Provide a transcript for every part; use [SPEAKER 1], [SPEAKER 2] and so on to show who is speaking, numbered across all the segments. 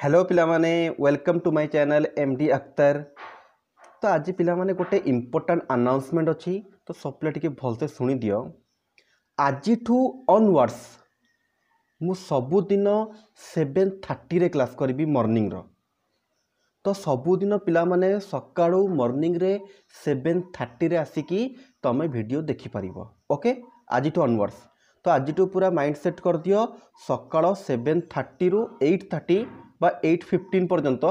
[SPEAKER 1] Hello ପିଲାମାନେ welcome to my channel M D Akhtar ତ ଆଜି ପିଲାମାନେ ଗୋଟେ ଇମ୍ପୋର୍ଟାଣ୍ଟ ଆନାଉନ୍ସମେଣ୍ଟ ଅଛି ତ ସବୁ ପିଲା ଟିକେ ଭଲସେ ଶୁଣିଦିଅ ଆଜିଠୁ ଅନୱାର୍ଡ଼ସ୍ ମୁଁ ସବୁଦିନ ସେଭେନ୍ ଥାର୍ଟିରେ କ୍ଲାସ୍ କରିବି ମର୍ଣ୍ଣିଂର ତ ସବୁଦିନ ପିଲାମାନେ ସକାଳୁ ମର୍ଣ୍ଣିଂରେ ସେଭେନ୍ ଥାର୍ଟିରେ ଆସିକି ତୁମେ ଭିଡ଼ିଓ ଦେଖିପାରିବ ଓକେ ଆଜିଠୁ ଅନୱାର୍ଡ଼ସ୍ ତ ଆଜିଠୁ ପୁରା ମାଇଣ୍ଡ ସେଟ୍ କରିଦିଅ ସକାଳ ସେଭେନ୍ ଥାର୍ଟିରୁ ଏଇଟ୍ ଥାର୍ଟି বা এইট ফিফটিন পর্যন্ত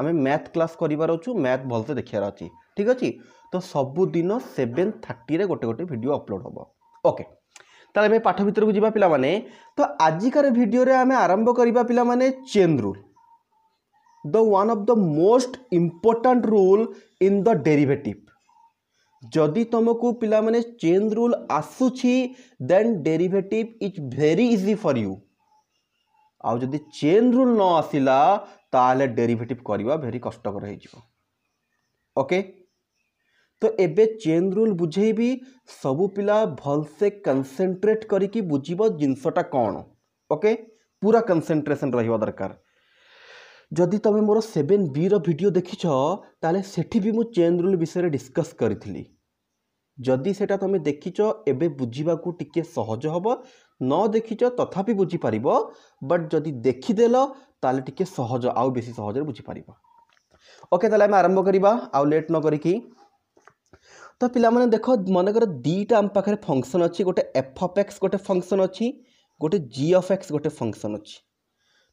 [SPEAKER 1] আমি ম্যাথ ক্লাস করবার অছু ম্যাথ ভালসে দেখার অছি ঠিক আছে তো সবুদিন সেভেন থার্টিরে গোটে গোটে ভিডিও অপলোড হব ওকে তাহলে আমি পাঠ ভিতরক যা পিলামানে তো আজিকার ভিডিওরে আমি আরম্ভ করা পিলামানে chain rule the one of the most important rule in the derivative যদি তোমাকে পিলামানে চেন রুল আসুছি then derivative is very easy for you ଆଉ ଯଦି ଚେନ୍ ରୁଲ୍ ନ ଆସିଲା ତାହେଲେ ଡେରିଭେଟିଭ୍ କରିବା ଭେରି କଷ୍ଟକର ହେଇଯିବ ଓକେ ତ ଏବେ ଚେନ୍ ରୁଲ୍ ବୁଝେଇବି ସବୁ ପିଲା ଭଲସେ କନସେନ୍ଟ୍ରେଟ୍ କରିକି ବୁଝିବ ଜିନିଷଟା କ'ଣ ଓକେ ପୁରା କନସେନ୍ଟ୍ରେସନ୍ ରହିବା ଦରକାର ଯଦି ତୁମେ ମୋର ସେଭେନ୍ ବିର ଭିଡ଼ିଓ ଦେଖିଛ ତାହେଲେ ସେଠି ବି ମୁଁ ଚେନ୍ ରୁଲ୍ ବିଷୟରେ ଡିସ୍କସ୍ କରିଥିଲି ଯଦି ସେଟା ତୁମେ ଦେଖିଛ ଏବେ ବୁଝିବାକୁ ଟିକିଏ ସହଜ ହେବ ନ ଦେଖିଛ ତଥାପି ବୁଝିପାରିବ ବଟ୍ ଯଦି ଦେଖିଦେଲ ତାହେଲେ ଟିକେ ସହଜ ଆଉ ବେଶୀ ସହଜରେ ବୁଝିପାରିବ ଓକେ ତାହେଲେ ଆମେ ଆରମ୍ଭ କରିବା ଆଉ ଲେଟ୍ ନ କରିକି ତ ପିଲାମାନେ ଦେଖ ମନେକର ଦୁଇଟା ଆମ ପାଖରେ ଫଙ୍କସନ୍ ଅଛି ଗୋଟେ ଏଫ୍ ଅଫ୍ ଏକ୍ସ ଗୋଟେ ଫଙ୍କସନ୍ ଅଛି ଗୋଟେ ଜି ଅଫ୍ ଏକ୍ସ ଗୋଟେ ଫଙ୍କସନ୍ ଅଛି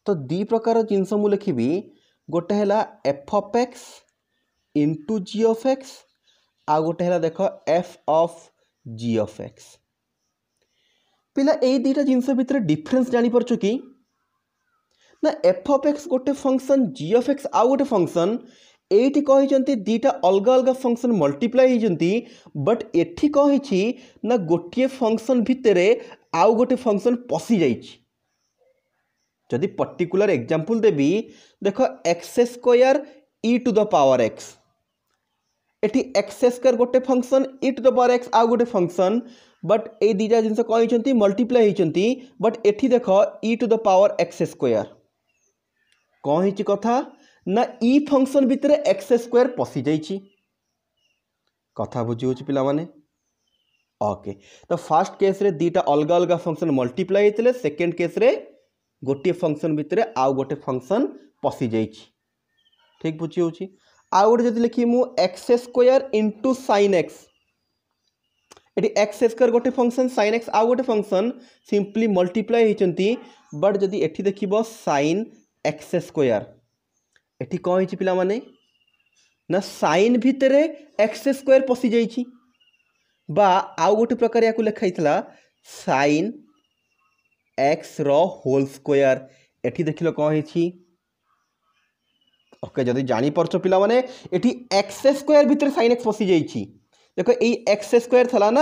[SPEAKER 1] ତ ଦୁଇ ପ୍ରକାର ଜିନିଷ ମୁଁ ଲେଖିବି ଗୋଟେ ହେଲା f of x into g of x ଆଉ ଗୋଟେ ହେଲା ଦେଖ f of g of x ପିଲା ଏଇ ଦୁଇଟା ଜିନିଷ ଭିତରେ ଡିଫରେନ୍ସ ଜାଣିପାରୁଛୁ କି ନା ଏଫ୍ ଅଫ୍ ଏକ୍ସ ଗୋଟେ ଫଙ୍କସନ୍ ଜି ଅଫ୍ ଏକ୍ସ ଆଉ ଗୋଟେ ଫଙ୍କସନ୍ ଏଇଠି କହିଛନ୍ତି ଦୁଇଟା ଅଲଗା ଅଲଗା ଫଙ୍କସନ୍ ମଲ୍ଟିପ୍ଲାଏ ହେଇଛନ୍ତି ବଟ୍ ଏଠି କହିଛି ନା ଗୋଟିଏ ଫଙ୍କସନ୍ ଭିତରେ ଆଉ ଗୋଟେ ଫଙ୍କସନ୍ ପଶିଯାଇଛି ଯଦି ପର୍ଟିକୁଲାର ଏକ୍ଜାମ୍ପଲ୍ ଦେବି ଦେଖ x square e to the power x ଏଠି ଏକ୍ସ ସ୍କୋୟାର ଗୋଟେ function e to the power x ଆଉ ଗୋଟେ ଫଙ୍କସନ୍ बट ए दुटा जिन कही मल्टीप्लाई होती बट एटी देख e to the power x square कौन हो कथा ना इ फंक्शन भितर एक्स स्क्वयर पशि जा कथा बुझे पाने ओके तो फास्ट केस्रे दुटा अलग अलग फंक्शन मल्टीप्लाई होते सेकेंड केस्रे गोटे फंक्शन भितर आउ गोटे फंक्शन पशि जा ठीक बुझी आउ गोटे जब लिखी मुझ x square into sine x এটি এক্স স্কোয়ার গোটে ফংশন সাইন এক্স আউ গোটে ফংশন সিম্পলি মল্টিপ্লাই হয়েছেন বট যদি এটি দেখব সাইন এক্স স্কোয়ার এটি কম হয়েছে পিলা মানে না সাইন ভিতরে এক্স স্কোয়ার পশি যাই বা আউ গোটে প্রকার ইয়াকে লেখা হয়েছিল সাইন এক্স র হোল স্কোয়ার এটি দেখিল কম হয়েছি ওকে যদি জাঁপারছ পিলা মানে এটি এক্স স্কোয়ার ভিতরে সাইন এক্স পশি যাই देखो यही एक्स स्क्वायर थला ना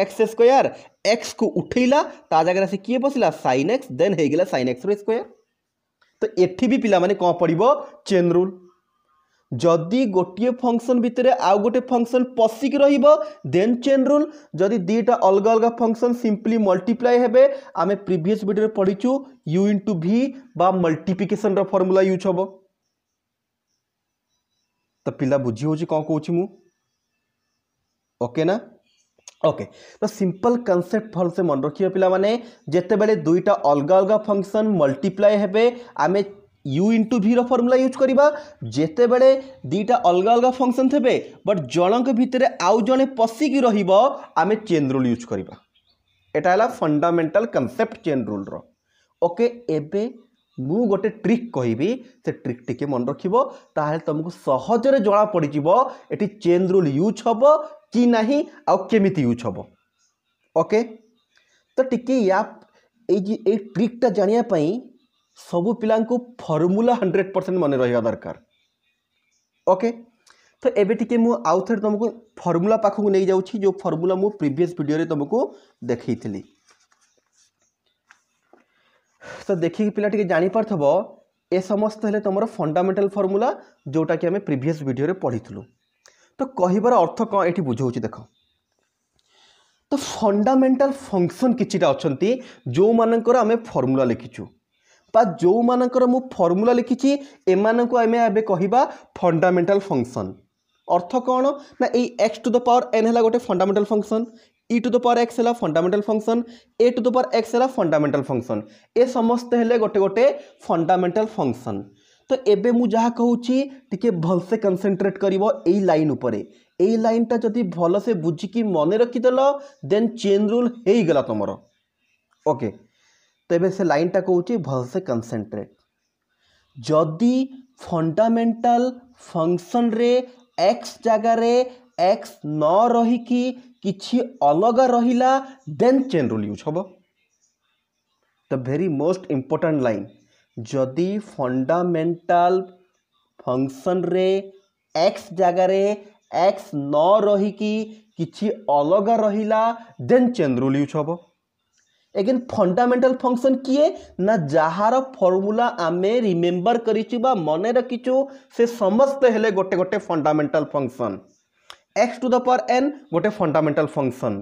[SPEAKER 1] एक्स स्क्वायर एक्स को उठेला ता जगह से किए बसला सैन एक्स देन होगा सैन एक्स स्क्वायर तो ये भी पिला कौन पढ़व चेन रूल जदि गोटे फंक्शन भितर आउ गोटे फंक्शन पशिक रेन चेन रूल जदि दुईटा अलग अलग फंक्शन सिंपली मल्टीप्लाई हे आम प्रिभस भिडियो पढ़ीचु यू इंटू भि बा मल्टीप्लिकेसन फर्मूला यूज हम तो पिला बुझी हूँ कौन कौच मुझे ओके ना ओके तो सिंपल कनसेप्ट भल से मन रखिए पाने जितेबले दुईटा अलग अलग फंक्शन मल्टीप्लाए हे आम u into v formula use करवा जितेबले दुईटा अलग अलग फंक्शन थे बट जनक भितर आउ जड़े पशिक रमें चेन रूल यूज करवा यहाँ है फंडामेटाल कनसेप्ट चेन रूल रके ए गोटे ट्रिक ଟ୍ରିକ୍ କହିବି ସେ ଟ୍ରିକ୍ ଟିକେ ମନେ ରଖିବ ତାହେଲେ ତୁମକୁ ସହଜରେ ଜଣାପଡ଼ିଯିବ ଏଠି ଚେନ୍ ରୁଲ୍ कि ना आमती यूज हम ओके तो टी या ट्रिकटा जानापी सब पा फर्मूला हंड्रेड परसेंट मन रहा दरकार ओके तो ये टी आउ थे तुमको फर्मूला पाख को नहीं जाऊँगी जो फर्मूला मुझे प्रिवियस भिड में तुमको देखे थी तो देख पा टे जापार ए समस्त हेल्ले तुम फंडामेटाल फर्मूला जोटा कि आम प्रिस्स भिडे पढ़ी थूँ তো କହିବାର ଅର୍ଥ କ'ଣ ଏଠି ବୁଝାଉଛି ଦେଖ ତ ଫଣ୍ଡାମେଣ୍ଟାଲ ଫଙ୍କସନ୍ କିଛିଟା ଅଛନ୍ତି ଯେଉଁମାନଙ୍କର ଆମେ ଫର୍ମୁଲା ଲେଖିଛୁ ବା ଯେଉଁମାନଙ୍କର ମୁଁ ଫର୍ମୁଲା ଲେଖିଛି ଏମାନଙ୍କୁ ଆମେ ଏବେ କହିବା ଫଣ୍ଡାମେଣ୍ଟାଲ ଫଙ୍କସନ୍ অর্থ কোণ না এই x to the power n হল গোটে fundamental function e to the power x হল fundamental function a to the power x হল ফন্ডামেন্টাল ফংশন এ সমস্ত হলে গোটে গোটে ফন্ডামেন্টাল ফংশন ତ ଏବେ ମୁଁ ଯାହା କହୁଛି ଟିକେ ଭଲସେ କନସେନଟ୍ରେଟ୍ କରିବ ଏଇ ଲାଇନ୍ ଉପରେ ଏଇ ଲାଇନ୍ଟା ଯଦି ଭଲସେ ବୁଝିକି ମନେ ରଖିଦେଲ ଦେନ୍ ଚେନ୍ ରୁଲ୍ ହେଇଗଲା ତୁମର ଓକେ ତ ଏବେ ସେ ଲାଇନ୍ଟା କହୁଛି ଭଲସେ କନସେନଟ୍ରେଟ୍ ଯଦି ଫଣ୍ଡାମେଣ୍ଟାଲ ଫଙ୍କସନ୍ରେ ଏକ୍ସ ଜାଗାରେ ଏକ୍ସ ନ ରହିକି କିଛି ଅଲଗା ରହିଲା ଦେନ୍ ଚେନ୍ ରୁଲ୍ ୟୁଜ୍ ହେବ the very most important line ଯଦି ଫଣ୍ଡାମେଣ୍ଟାଲ୍ ଫଙ୍କସନ୍ରେ ଏକ୍ସ ଜାଗାରେ ଏକ୍ସ ନ ରହିକି କିଛି ଅଲଗା ରହିଲା ଦେନ୍ ଚେନ୍ଦ୍ରୁଲ ୟୁଜ୍ ହେବ ଏଗେନ୍ ଫଣ୍ଡାମେଣ୍ଟାଲ୍ ଫଙ୍କସନ୍ କିଏ ନା ଯାହାର ଫର୍ମୁଲା ଆମେ ରିମେମ୍ବର କରିଛୁ ବା ମନେ ରଖିଛୁ ସେ ସମସ୍ତେ ହେଲେ ଗୋଟେ ଗୋଟେ fundamental function x to the power n ଗୋଟେ fundamental function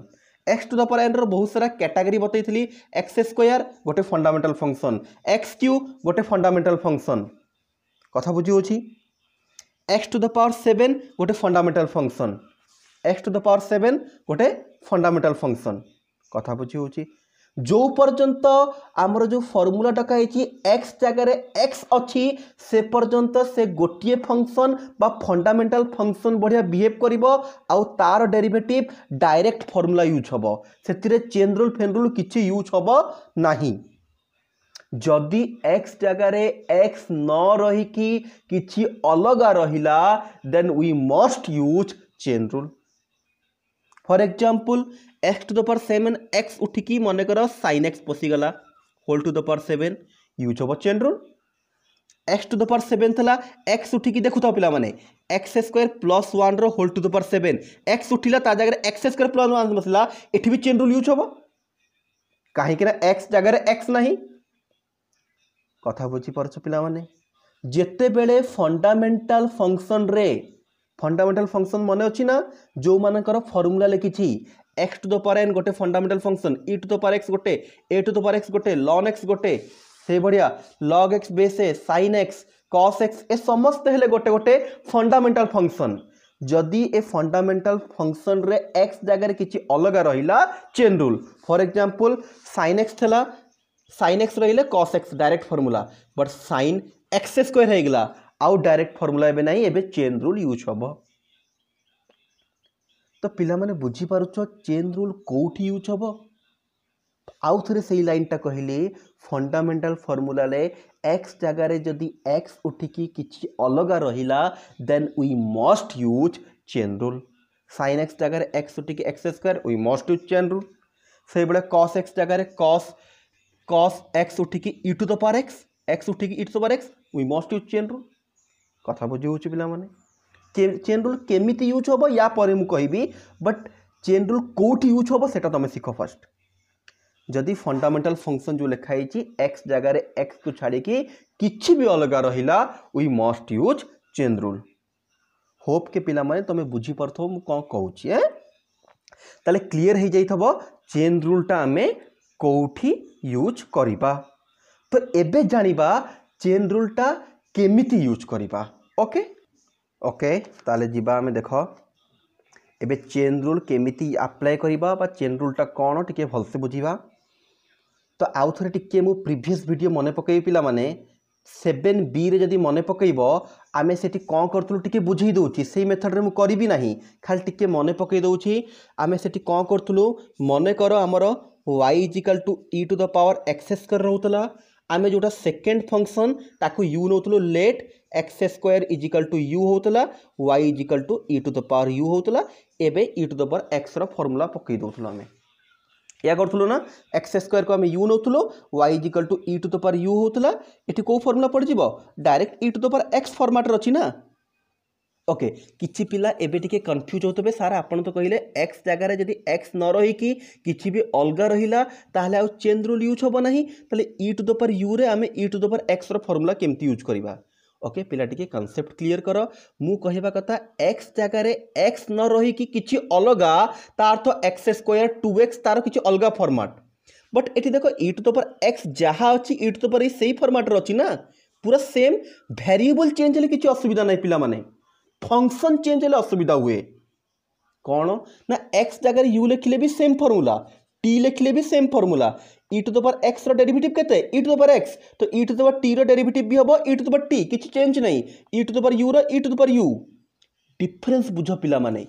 [SPEAKER 1] x to the power n बहुत सारा कैटागरी बतई एक्स स्क्वयर गोटे फंडामेंटाल फंक्शन एक्स क्यू गोटे फंडामेंटाल फंक्शन कथा बुझी x to the power seven गोटे fundamental function x to the power seven गोटे फंडामेंटाल फंक्शन कथा बुझी ଯେଉଁ ପର୍ଯ୍ୟନ୍ତ ଆମର ଯେଉଁ ଫର୍ମୁଲା ଡକାହେଇଛି ଏକ୍ସ ଜାଗାରେ ଏକ୍ସ ଅଛି ସେ ପର୍ଯ୍ୟନ୍ତ ସେ ଗୋଟିଏ ଫଙ୍କସନ୍ ବା ଫଣ୍ଡାମେଣ୍ଟାଲ୍ ଫଙ୍କସନ୍ ବଢ଼ିଆ ବିହେଭ୍ କରିବ ଆଉ ତା'ର ଡେରିଭେଟିଭ୍ ଡାଇରେକ୍ଟ ଫର୍ମୁଲା ୟୁଜ୍ ହେବ ସେଥିରେ ଚେନ୍ ରୁଲ୍ ଫେନ୍ ରୁଲ୍ କିଛି ୟୁଜ୍ ହେବ ନାହିଁ ଯଦି ଏକ୍ସ ଜାଗାରେ ଏକ୍ସ ନ ରହିକି କିଛି ଅଲଗା ରହିଲା then we must use chain rule for example x to the power seven x उठिकी मनकर सैन एक्स पशिगला whole to the power seven use हम chain rule x to the power seven था एक्स उठिकी देखु पाने x square plus one whole to the power seven x उठिला जगह एक्स स्क्वयर प्लस वन बसला ये भी चेन रूल यूज हम कहीं एक्स जगह एक्स ना कथा बुझीपार पाने जितेबले फंडामेंटाल फंक्शन फंडामेटाल फंक्शन मन अच्छी ना जो मानक फर्मूला लिखी x to the power n गोटे fundamental function e to the power x गोटे a to the power x गोटे लन एक्स गोटे से भाया log x base a sine x cos x ए समस्ते हेले गोटे गोटे फंडामेटाल फंक्शन जदि ए फंडामेटाल फंक्शन रे एक्स जगार किसी अलग रहा chain rule for example San x थी सैन एक्स रही cos x direct formula but sine x square होगा आउ डायरेक्ट फर्मूला एवं ना एवं चेन रूल यूज हम ତ ପିଲାମାନେ ବୁଝିପାରୁଛ ଚେନ୍ ରୁଲ୍ କେଉଁଠି ୟୁଜ୍ ହେବ ଆଉ ଥରେ ସେଇ ଲାଇନ୍ଟା କହିଲି ଫଣ୍ଡାମେଣ୍ଟାଲ୍ ଫର୍ମୁଲାରେ ଏକ୍ସ ଜାଗାରେ ଯଦି ଏକ୍ସ ଉଠିକି କିଛି ଅଲଗା ରହିଲା then we must use chain rule sine x ଜାଗାରେ ଏକ୍ସ ଉଠିକି x square we must use chain rule ସେଇଭଳିଆ କସ୍ ଏକ୍ସ ଜାଗାରେ କସ୍ କସ୍ ଏକ୍ସ ଉଠିକି e to the power x x ଉଠିକି e to the power x we must use chain rule କଥା ବୁଝି ହେଉଛି ପିଲାମାନେ चेन रूल केमी यूज हे या पर मुझी बट चेन रूल कौटी यूज हे से तुम शिख फर्स्ट जदि फंडामेटाल फंक्शन जो लिखाई एक्स जगार एक्स को छाड़ी कि अलग रहा we must use chain rule hope के पाने तुम्हें बुझीपार कौन कौच ए ताले क्लियर हो जाइ चेन रूलटा आम कौटी यूज करवा तो ये जानवा चेन रूलटा केमी यूज करवा ओके okay? ওকে তাহলে যা আমি দেখ এবে চেন রুল কেমিতি আপ্লাই করা বা চেন রুলটা কোণ টিকি ভালসে বুঝবা তো আউথরে টিকি মু প্রিভিয়াস ভিডিও মনে পকাইবি পিলা মানে সেভেন বি রে যদি মনে পকাইব আমি সেটি কম করুলু টিকি বুঝাই দেছি সেই মেথডরে মু করবি না খালি টিকি মনে পকাই দেছি আমি সেটি কম করুলু মনে কর আমার y is equal to e to the power এক্সেস করে রহুতলা আমি যেটা সেকেন্ড ফংশন তাকে ইউ নেউলু লেট x² = u होतला y = e ^ u होतला एबे e ^ x ৰ ফৰমুলা পকৈ দুতল আমি ইয়া কৰতুলনা x² ক আমি u নুতল y = e ^ u होतলা এতি কো ফৰমুলা পঢ়ি যাব ডাইৰেক্ট e ^ x ফৰমট ৰচি না ওকে কিছি পিলা এবে টিকে কনফিউজ হোতবে সৰা আপোন তো কহিলে x জাগাৰে যদি x ন ৰহী কি কিছি বি অলগা ৰহিলা তাহলে আ চেন্দ্র লিউজ হবা নহয় তলে e ^ u ৰে আমি e ^ x ৰ ফৰমুলা কেমতে ইউজ কৰিবা ওকে ପିଲା ଟିକେ କନସେପ୍ଟ କ୍ଲିୟର କର ମୁଁ କହିବା କଥା ଏକ୍ସ ଜାଗାରେ ଏକ୍ସ ନ ରହିକି କିଛି ଅଲଗା ତା ଅର୍ଥ ଏକ୍ସ ସ୍କୋୟାର ଟୁ ଏକ୍ସ ତାର କିଛି ଅଲଗା ଫର୍ମାଟ୍ ବଟ୍ ଏଠି ଦେଖ ଇ ଟୁ ତ ପର ଏକ୍ସ ଯାହା ଅଛି ଇ ଟୁ ତ ପର ସେଇ ଫର୍ମାଟ୍ରେ ଅଛି ନା ପୁରା ସେମ୍ ଭ୍ୟାରିଏବଲ୍ ଚେଞ୍ଜ ହେଲେ କିଛି ଅସୁବିଧା ନାହିଁ ପିଲାମାନେ ଫଙ୍କସନ୍ ଚେଞ୍ଜ ହେଲେ ଅସୁବିଧା ହୁଏ କ'ଣ ନା ଏକ୍ସ ଜାଗାରେ ୟୁ ଲେଖିଲେ ବି ସେମ୍ ଫର୍ମୁଲା टी लिख लिए भी same formula e to the power x derivative के ई टू दपर एक्स तो ई टू दपर टी रेरिभेट भी हम ई टू दपर टी किसी चेंज ना ई टू दपर यू रई टू दपर यू डिफरेन्स बुझ पाने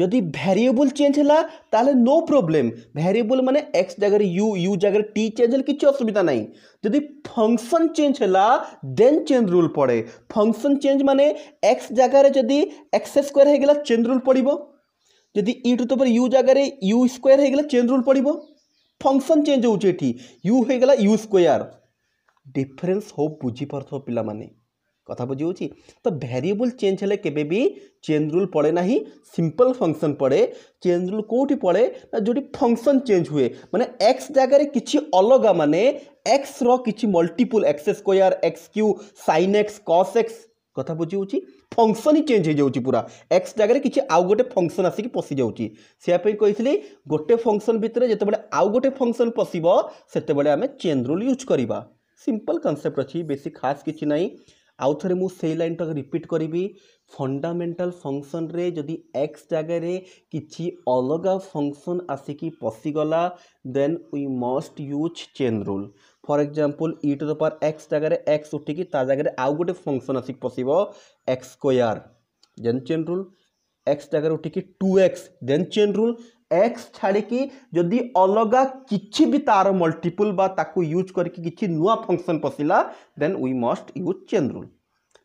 [SPEAKER 1] যদি ভ্যারিয়েবল চেঞ্জ হল তাহলে নো প্রোবলেম ভ্যারিয়েবল মানে এক্স জায়গায় ইউ ইউ জায়গায় টি চেঞ্জ হলে কিছু অসুবিধা নাই যদি ফংশন চেঞ্জ হল দেন চেঞ্জ রুল পড়ে ফংশন চেঞ্জ মানে এক্স জায়গায় যদি এক্স স্কোয়ার হয়ে গেল চেঞ্জ রুল পড়ব যদি তো ইউ জায়গায় ইউ স্কোয়ার হয়ে গেলে চেঞ্জ রুল পড়ব ରୁଲ୍ চেঞ্জ হচ্ছে এটি ইউ হয়ে গেল ইউ স্কোয়ার ସ୍କୋୟାର ଡିଫରେନ୍ସ ହଉ পিলা মানে কথা বুঝি হচ্ছে তো ভ্যারিয়েবল চেঞ্জ হলে কেবে বি চেঞ্জ রুল পড়ে না সিম্পল ফংশন পড়ে চেঞ্জ রুল কোটি পড়ে না যদি ফংশন চেঞ্জ হুয়ে মানে এক্স জায়গায় কিছু অলগা মানে এক্সর কিছু multiple x square x cube sine x cos x কথা বুঝি হচ্ছে ଫଙ୍କସନ୍ ହିଁ ଚେଞ୍ଜ ହୋଇଯାଉଛି ପୁରା ଏକ୍ସ ଜାଗାରେ କିଛି ଆଉ ଗୋଟେ ଫଙ୍କସନ୍ ଆସିକି ପଶିଯାଉଛି ସେୟା ପାଇଁ କହିଥିଲି ଗୋଟେ ଫଙ୍କସନ୍ ଭିତରେ ଯେତେବେଳେ ଆଉ ଗୋଟେ ଫଙ୍କସନ୍ ପଶିବ ସେତେବେଳେ ଆମେ ଚେଞ୍ଜ ରୁଲ୍ ୟୁଜ୍ କରିବା ସିମ୍ପଲ୍ କନସେପ୍ଟ ଅଛି ବେଶୀ ଖାସ୍ କିଛି ନାହିଁ ଆଉ ଥରେ ମୁଁ ସେଇ ଲାଇନ୍ଟାକୁ ରିପିଟ୍ କରିବି ଫଣ୍ଡାମେଣ୍ଟାଲ୍ ଫଙ୍କସନ୍ରେ ଯଦି ଏକ୍ସ ଜାଗାରେ କିଛି ଅଲଗା ଫଙ୍କସନ୍ ଆସିକି ପଶିଗଲା then we must use chain rule for example e to the power x जगार एक्स उठिकी ता आउ गोटे फंक्शन आसिक पशब x square then chain rule x जगह उठिकी to x then chain rule x छाड़ी जदि अलग किसी भी तार मल्टीपुल यूज करके किसी नुआ फंक्शन पशिला then we must use chain rule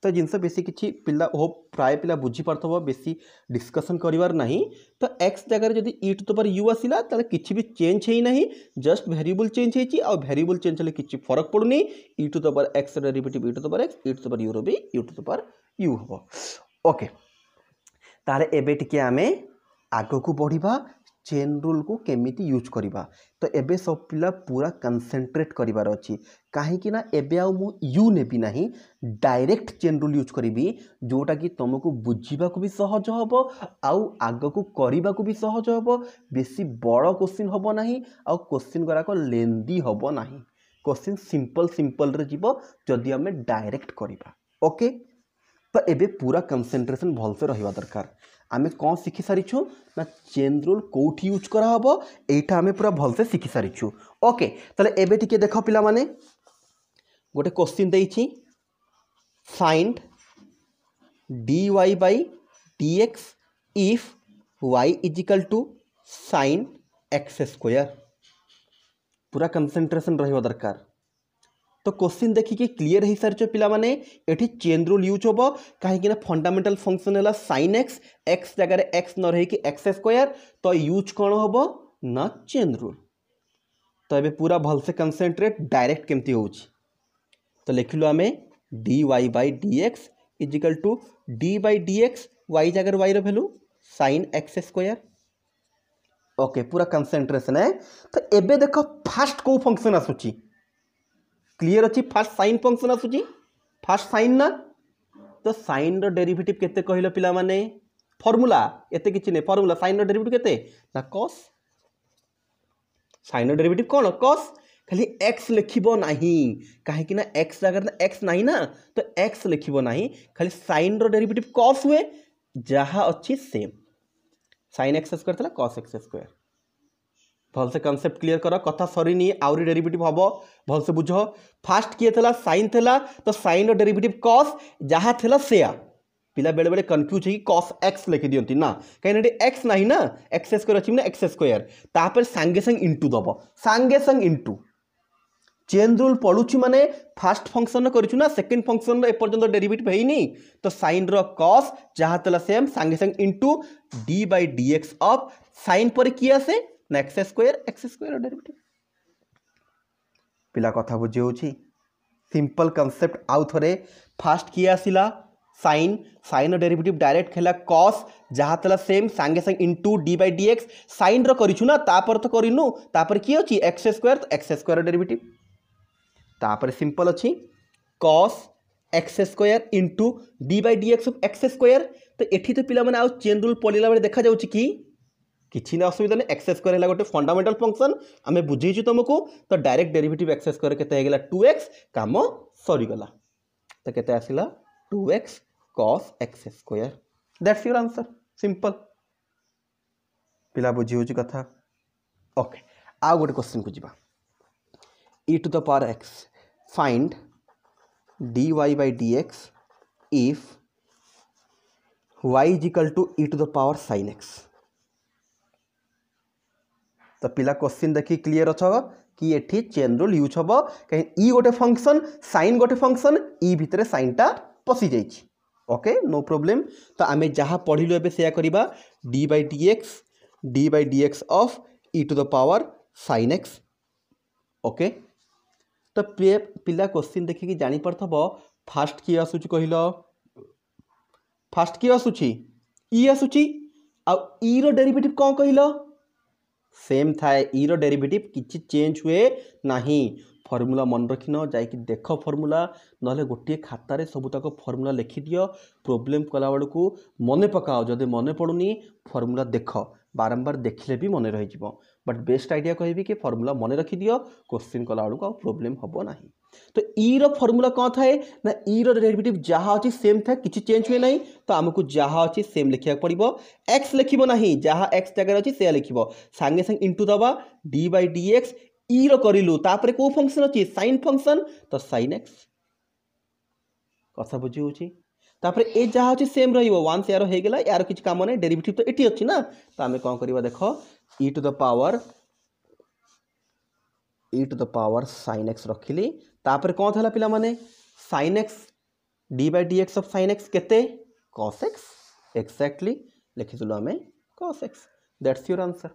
[SPEAKER 1] ତ ଜିନିଷ ବେଶୀ କିଛି ପିଲା ଓ ପ୍ରାୟ ପିଲା ବୁଝିପାରୁଥିବ ବେଶୀ ଡିସ୍କସନ୍ କରିବାର ନାହିଁ ତ ଏକ୍ସ ଜାଗାରେ ଯଦି e to the power u ଆସିଲା ତାହେଲେ କିଛି ବି ଚେଞ୍ଜ ହେଇନାହିଁ ଜଷ୍ଟ ଭେରିଏବୁଲ୍ ଚେଞ୍ଜ ହେଇଛି ଆଉ ଭେରିଏବୁଲ୍ ଚେଞ୍ଜ ହେଲେ କିଛି ଫରକ ପଡ଼ୁନି e to the power x derivative e to the power x e to the power ୟୁର ବି u to the power u ହେବ ଓକେ ତାହେଲେ ଏବେ ଟିକେ ଆମେ ଆଗକୁ ବଢ଼ିବା চেন রুলকু কেমিতি ୟୁଜ୍ କରିବା ତ ଏବେ ସବୁ ପିଲା ପୁରା କନସେନ୍ଟ୍ରେଟ୍ କରିବାର ଅଛି କାହିଁକି ନା ଏବେ ଆଉ ମୁଁ ୟୁ ନେବି ନାହିଁ ଡାଇରେକ୍ଟ ଚେନ୍ ରୁଲ୍ ୟୁଜ୍ କରିବି ଯେଉଁଟାକି ତୁମକୁ ବୁଝିବାକୁ ବି ସହଜ ହେବ ଆଉ ଆଗକୁ କରିବାକୁ ବି ସହଜ ହେବ ବେଶୀ ବଡ଼ କୋଶ୍ଚିନ୍ ହେବ ନାହିଁ ଆଉ କୋଶ୍ଚିନ୍ ଗୁଡ଼ାକ ଲେନ୍ଦି ହେବ ନାହିଁ କୋଶ୍ଚିନ୍ ସିମ୍ପଲ୍ ସିମ୍ପଲ୍ରେ ଯିବ ଯଦି ଆମେ ଡାଇରେକ୍ଟ କରିବା ଓକେ ତ ଏବେ ପୁରା କନସେନ୍ଟ୍ରେସନ୍ ଭଲସେ ରହିବା ଦରକାର आम कौन शिखि सारीछू ना चेन रूल कौटी यूज कराहब यहीटा आम पूरा भलसे शिखि सारीछू ओके एवं टी देख पाने गोटे क्वेश्चन दे d y by d if y equal to sine x square पूरा कंसेंट्रेसन रहा दरकार तो क्वेश्चन देखिए क्लीयर हो सारी पाने चेन रूल यूज हम कहीं फंडामेटाल फंक्शन है सैन एक्स एक्स जगह एक्स न रहीकि एक्स स्क्वयर तो यूज कौन हम ना चेन रूल तो ये पूरा भलसे कनसेट्रेट डायरेक्ट केमती हो तो लिख लु आम d y dx equal to d y dx y जगार y value sine x square okay पूरा कनसेट्रेसन है तो ये देख फास्ट कौ फंक्शन आसूची क्लीयर अच्छी फास्ट सैन फंक्शन आसूँ फास्ट सैन ना तो सैन रेरीभेटिव के कहल पाने फर्मूला एत कि नहीं फर्मूला सैन रेरीभेटिव के कस सैन रेरीभेटिव कौन कस खाली एक्स लिखब ना कहीं एक्स जगह एक्स ना ना तो एक्स लिखब ना खाली सैन रेरीभेटिव कस हुए जहाँ अच्छी सेम सैन एक्स स्क्वयर था कस एक्स स्क्वयर ভালসা কনসেপ্ট ক্লিয়ার কর কথা সরি নি আউরি ডেরিভেটিভ হব ভালসা বুঝো ফার্স্ট কি থলা সাইন থলা তো সাইন ডেরিভেটিভ कॉस যাহা থলা সেয়া পিলা বেলেবেলে কনফিউজ হকি कॉस এক্স লেখি দিওনতি না কেনে ডি এক্স নাহি না এক্স স্কয়ার আছি না এক্স স্কয়ার তাপর সাঙ্গে সাং ইনটু দব সাঙ্গে সাং ইনটু চেইন রুল পড়ুচি মানে ফার্স্ট ফাংশন করিচু না সেকেন্ড ফাংশন এপর্যন্ত ডেরিভেটিভ হইনি তো সাইন র कॉस যাহা থলা সেম সাঙ্গে সাং into d by d x of sine পর কি আছে না x square x square derivative ପିଲା କଥା ବୁଝିହେଉଛି ସିମ୍ପଲ୍ କନସେପ୍ଟ ଆଉ ଥରେ ଫାଷ୍ଟ କିଏ ଆସିଲା সাইন সাইন ডেরিভেটিভ ডাইরেক্ট খেলা কস যা লা সেম সাগে সাগে into d by d x সাইনর করছু না তাপরে তো করিনু তাপরে কি অছি এক্স স্কোয়ার তো এক্স স্কোয়ার ডেরিভেটিভ তাপরে সিম্পল অছি cos x square into d by d x of x square তো এটি তো পিলা মানে আউ চেন্দুল পলিলা বেড়ে দেখা যাচ্ছে কি किसी ना असुविधा नहीं एक्सेस क्या है गोटे फंडामेंटाल फंक्शन आम बुझे तुमको तो डायरेक्ट डेरीवेट एक्सेस क्या टू एक्स कम सरीगला तो कैसे आसला two x cos x square that's your answer simple पिला बुझी कथा ओके आ गए क्वेश्चन को जीवा e to the power x find d y by d x if y is equal to e to the power sine x तो पिला question देख clear अच कि ये चेन रूल यूज हम कहीं इ गोटे फंक्शन सैन गोटे फंक्शन इ भितर सैनटा पशि जा ओके नो प्रोब्लेम तो आम जहाँ पढ़िलु d by d x d by d x of e to the power sine x okay तो पिला क्वेश्चन देखिक जापर फास्ट किए आसूँ कहल फास्ट किए आसूँ इ आसूँ आउ इ रेरिभेटिव कौन कहल सेम थाए इरो डेरिवेटिव किसी चेंज हुए ना फर्मूला मन रखिन जैक देख फर्मूला ना गोटे खातार सबूताक फर्मूला लिखिदि प्रोब्लेम कला बेलू मन पकाओ जदि मन पड़ूनी फर्मूला देख बारंबार देखले भी मन रही बट बेस्ट आइडिया कह कि फर्मूला मन रखिदि क्वेश्चन कला बेलू आ प्रोब्लेम हम ना तो इ ର ଫର୍ମୁଲା କ'ଣ ଥାଏ ନା ଇ ର ଡେରିଭେଟିଭ୍ ଯାହା ଅଛି ସେମ୍ ଥାଏ କିଛି ଚେଞ୍ଜ ହୁଏ ନାହିଁ ତ ଆମକୁ ଯାହା ଅଛି ସେମ୍ ଲେଖିବାକୁ ପଡ଼ିବ ଏକ୍ସ ଲେଖିବ ନାହିଁ ଯାହା ଏକ୍ସ ଜାଗାରେ ଅଛି ସେୟା ଲେଖିବ ସାଙ୍ଗେ ସାଙ୍ଗେ ଇଣ୍ଟୁ ଦେବା ଡି ବାଇ ଡି ଏକ୍ସ ଇର କରିଲୁ ତାପରେ କେଉଁ ଫଙ୍କସନ୍ ଅଛି ସାଇନ୍ ଫଙ୍କସନ୍ ତ ସାଇନ୍ ଏକ୍ସ କଥା ବୁଝି ହେଉଛି ତାପରେ ଏ ଯାହା ଅଛି ସେମ୍ ରହିବ ୱାନ୍ସ ଏହାର ହେଇଗଲା ଏହାର କିଛି କାମ ନାହିଁ ଡେରିଭେଟିଭ୍ ତ ଏଠି ଅଛି ନା ତ ଆମେ କ'ଣ କରିବା ଦେଖ e to the power e to the power sine x रखिली तापर कौन था पाने sine x d by d x of sine x के कस एक्स एक्जाक्टली लिखीदूँ आम cos x that's your answer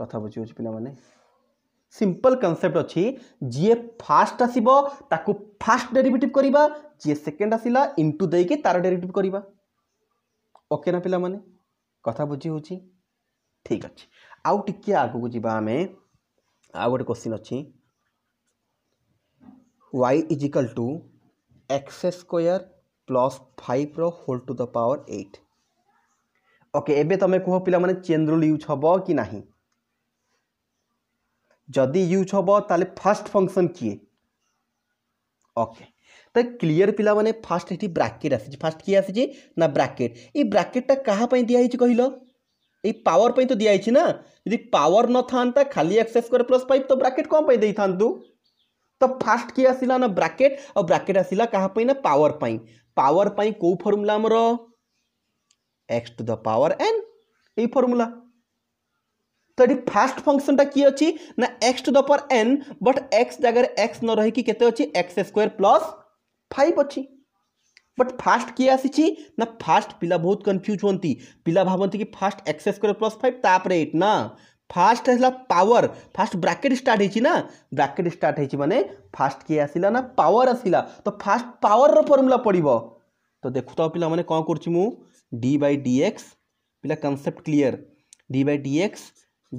[SPEAKER 1] कथा बुझे पाने सिंपल कनसेप्ट अच्छी जीए फास्ट आसो फास्ट डेरिवेटिव करवा जी सेकेंड आसला इंटू दे तार डेरीवेटिव करवा ओके ना पाने कथा बुझी हो ठीक अच्छे ଆଉ ଟିକିଏ ଆଗକୁ ଯିବା ଆମେ ଆଉ ଗୋଟେ କୋଶ୍ଚିନ୍ ଅଛି y is equal to x square plus ଫାଇଭ୍ର whole to the power eight okay ଏବେ ତୁମେ କୁହ ପିଲାମାନେ ଚେନ୍ ୟୁଜ୍ ହେବ କି ନାହିଁ ଯଦି ୟୁଜ୍ ହେବ ତାହେଲେ ଫାଷ୍ଟ ଫଙ୍କସନ୍ କିଏ ଓକେ ତ କ୍ଲିଅର୍ ପିଲାମାନେ ଫାଷ୍ଟ ଏଠି ବ୍ରାକେଟ୍ ଆସିଛି ଫାଷ୍ଟ କିଏ ଆସିଛି ନା ବ୍ରାକେଟ୍ ଏଇ ବ୍ରାକେଟ୍ଟା କାହା ପାଇଁ ଦିଆହେଇଛି କହିଲ এই পাওয়ার পাই তো দিয়া হইছি না যদি পাওয়ার ন থানতা খালি x স্কয়ার প্লাস 5 তো ব্র্যাকেট কোন পাই দেই থানতু তো ফার্স্ট কি আসিলা না ব্র্যাকেট আর ব্র্যাকেট আসিলা কাহা পাই না পাওয়ার পাই পাওয়ার পাই কো ফর্মুলা আমর x to the power n এই ফর্মুলা तो ये फास्ट फंक्शन टा किए अच्छी ना x to the power n but x जगार एक्स न रही केते अच्छी एक्स स्क्वायर प्लस फाइव अच्छी बट फास्ट किए आसी ना फास्ट पिला बहुत कन्फ्यूज हमें पिला भावती कि first x square plus five तापर एट ना फास्ट है पावर फास्ट ब्राकेट स्टार्ट ना ब्राकेट स्टार्ट माने फास्ट किए आसला ना पावर आसला तो फास्ट पावर फर्मुला पड़ो तो देखु तो पे कौन कर d by concept clear d by d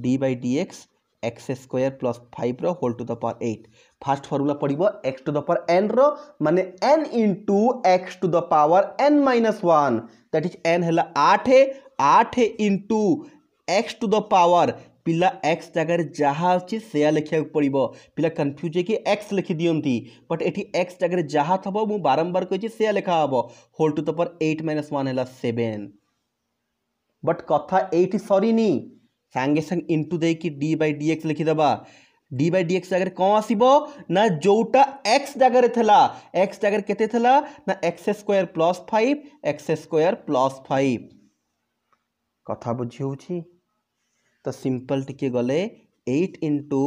[SPEAKER 1] d by d x x x square plus five whole to the power eight first formula पड़ो x to the power n रने n into x to the power n minus one that is n है आठ आठ into x to the power ପିଲା x ଜାଗାରେ ଯାହା ଅଛି ସେୟା ଲେଖିବାକୁ ପଡ଼ିବ ପିଲା କନଫ୍ୟୁଜ୍ ହେଇକି ଏକ୍ସ ଲେଖିଦିଅନ୍ତି ବଟ୍ ଏଠି ଏକ୍ସ ଜାଗାରେ ଯାହା ଥିବ ମୁଁ ବାରମ୍ବାର କହିଛି ସେୟା ଲେଖା ହେବ whole to the power eight minus one ହେଲା ସେଭେନ୍ ବଟ୍ କଥା ଏଇଠି ସରିନି ସାଙ୍ଗେ ସାଙ୍ଗେ ଇଣ୍ଟୁ ଦେଇକି ଡି ବାଇ ଡି ଏକ୍ସ ଲେଖିଦେବା ଡି ବାଇ ଡି जगह कौन କ'ଣ ଆସିବ ନା ଯେଉଁଟା ଏକ୍ସ ଜାଗାରେ ଥିଲା ଏକ୍ସ ଜାଗାରେ କେତେ ଥିଲା ନା x square plus five x square plus five କଥା ବୁଝି ହେଉଛି ତ ସିମ୍ପଲ୍ ଟିକିଏ ଗଲେ eight into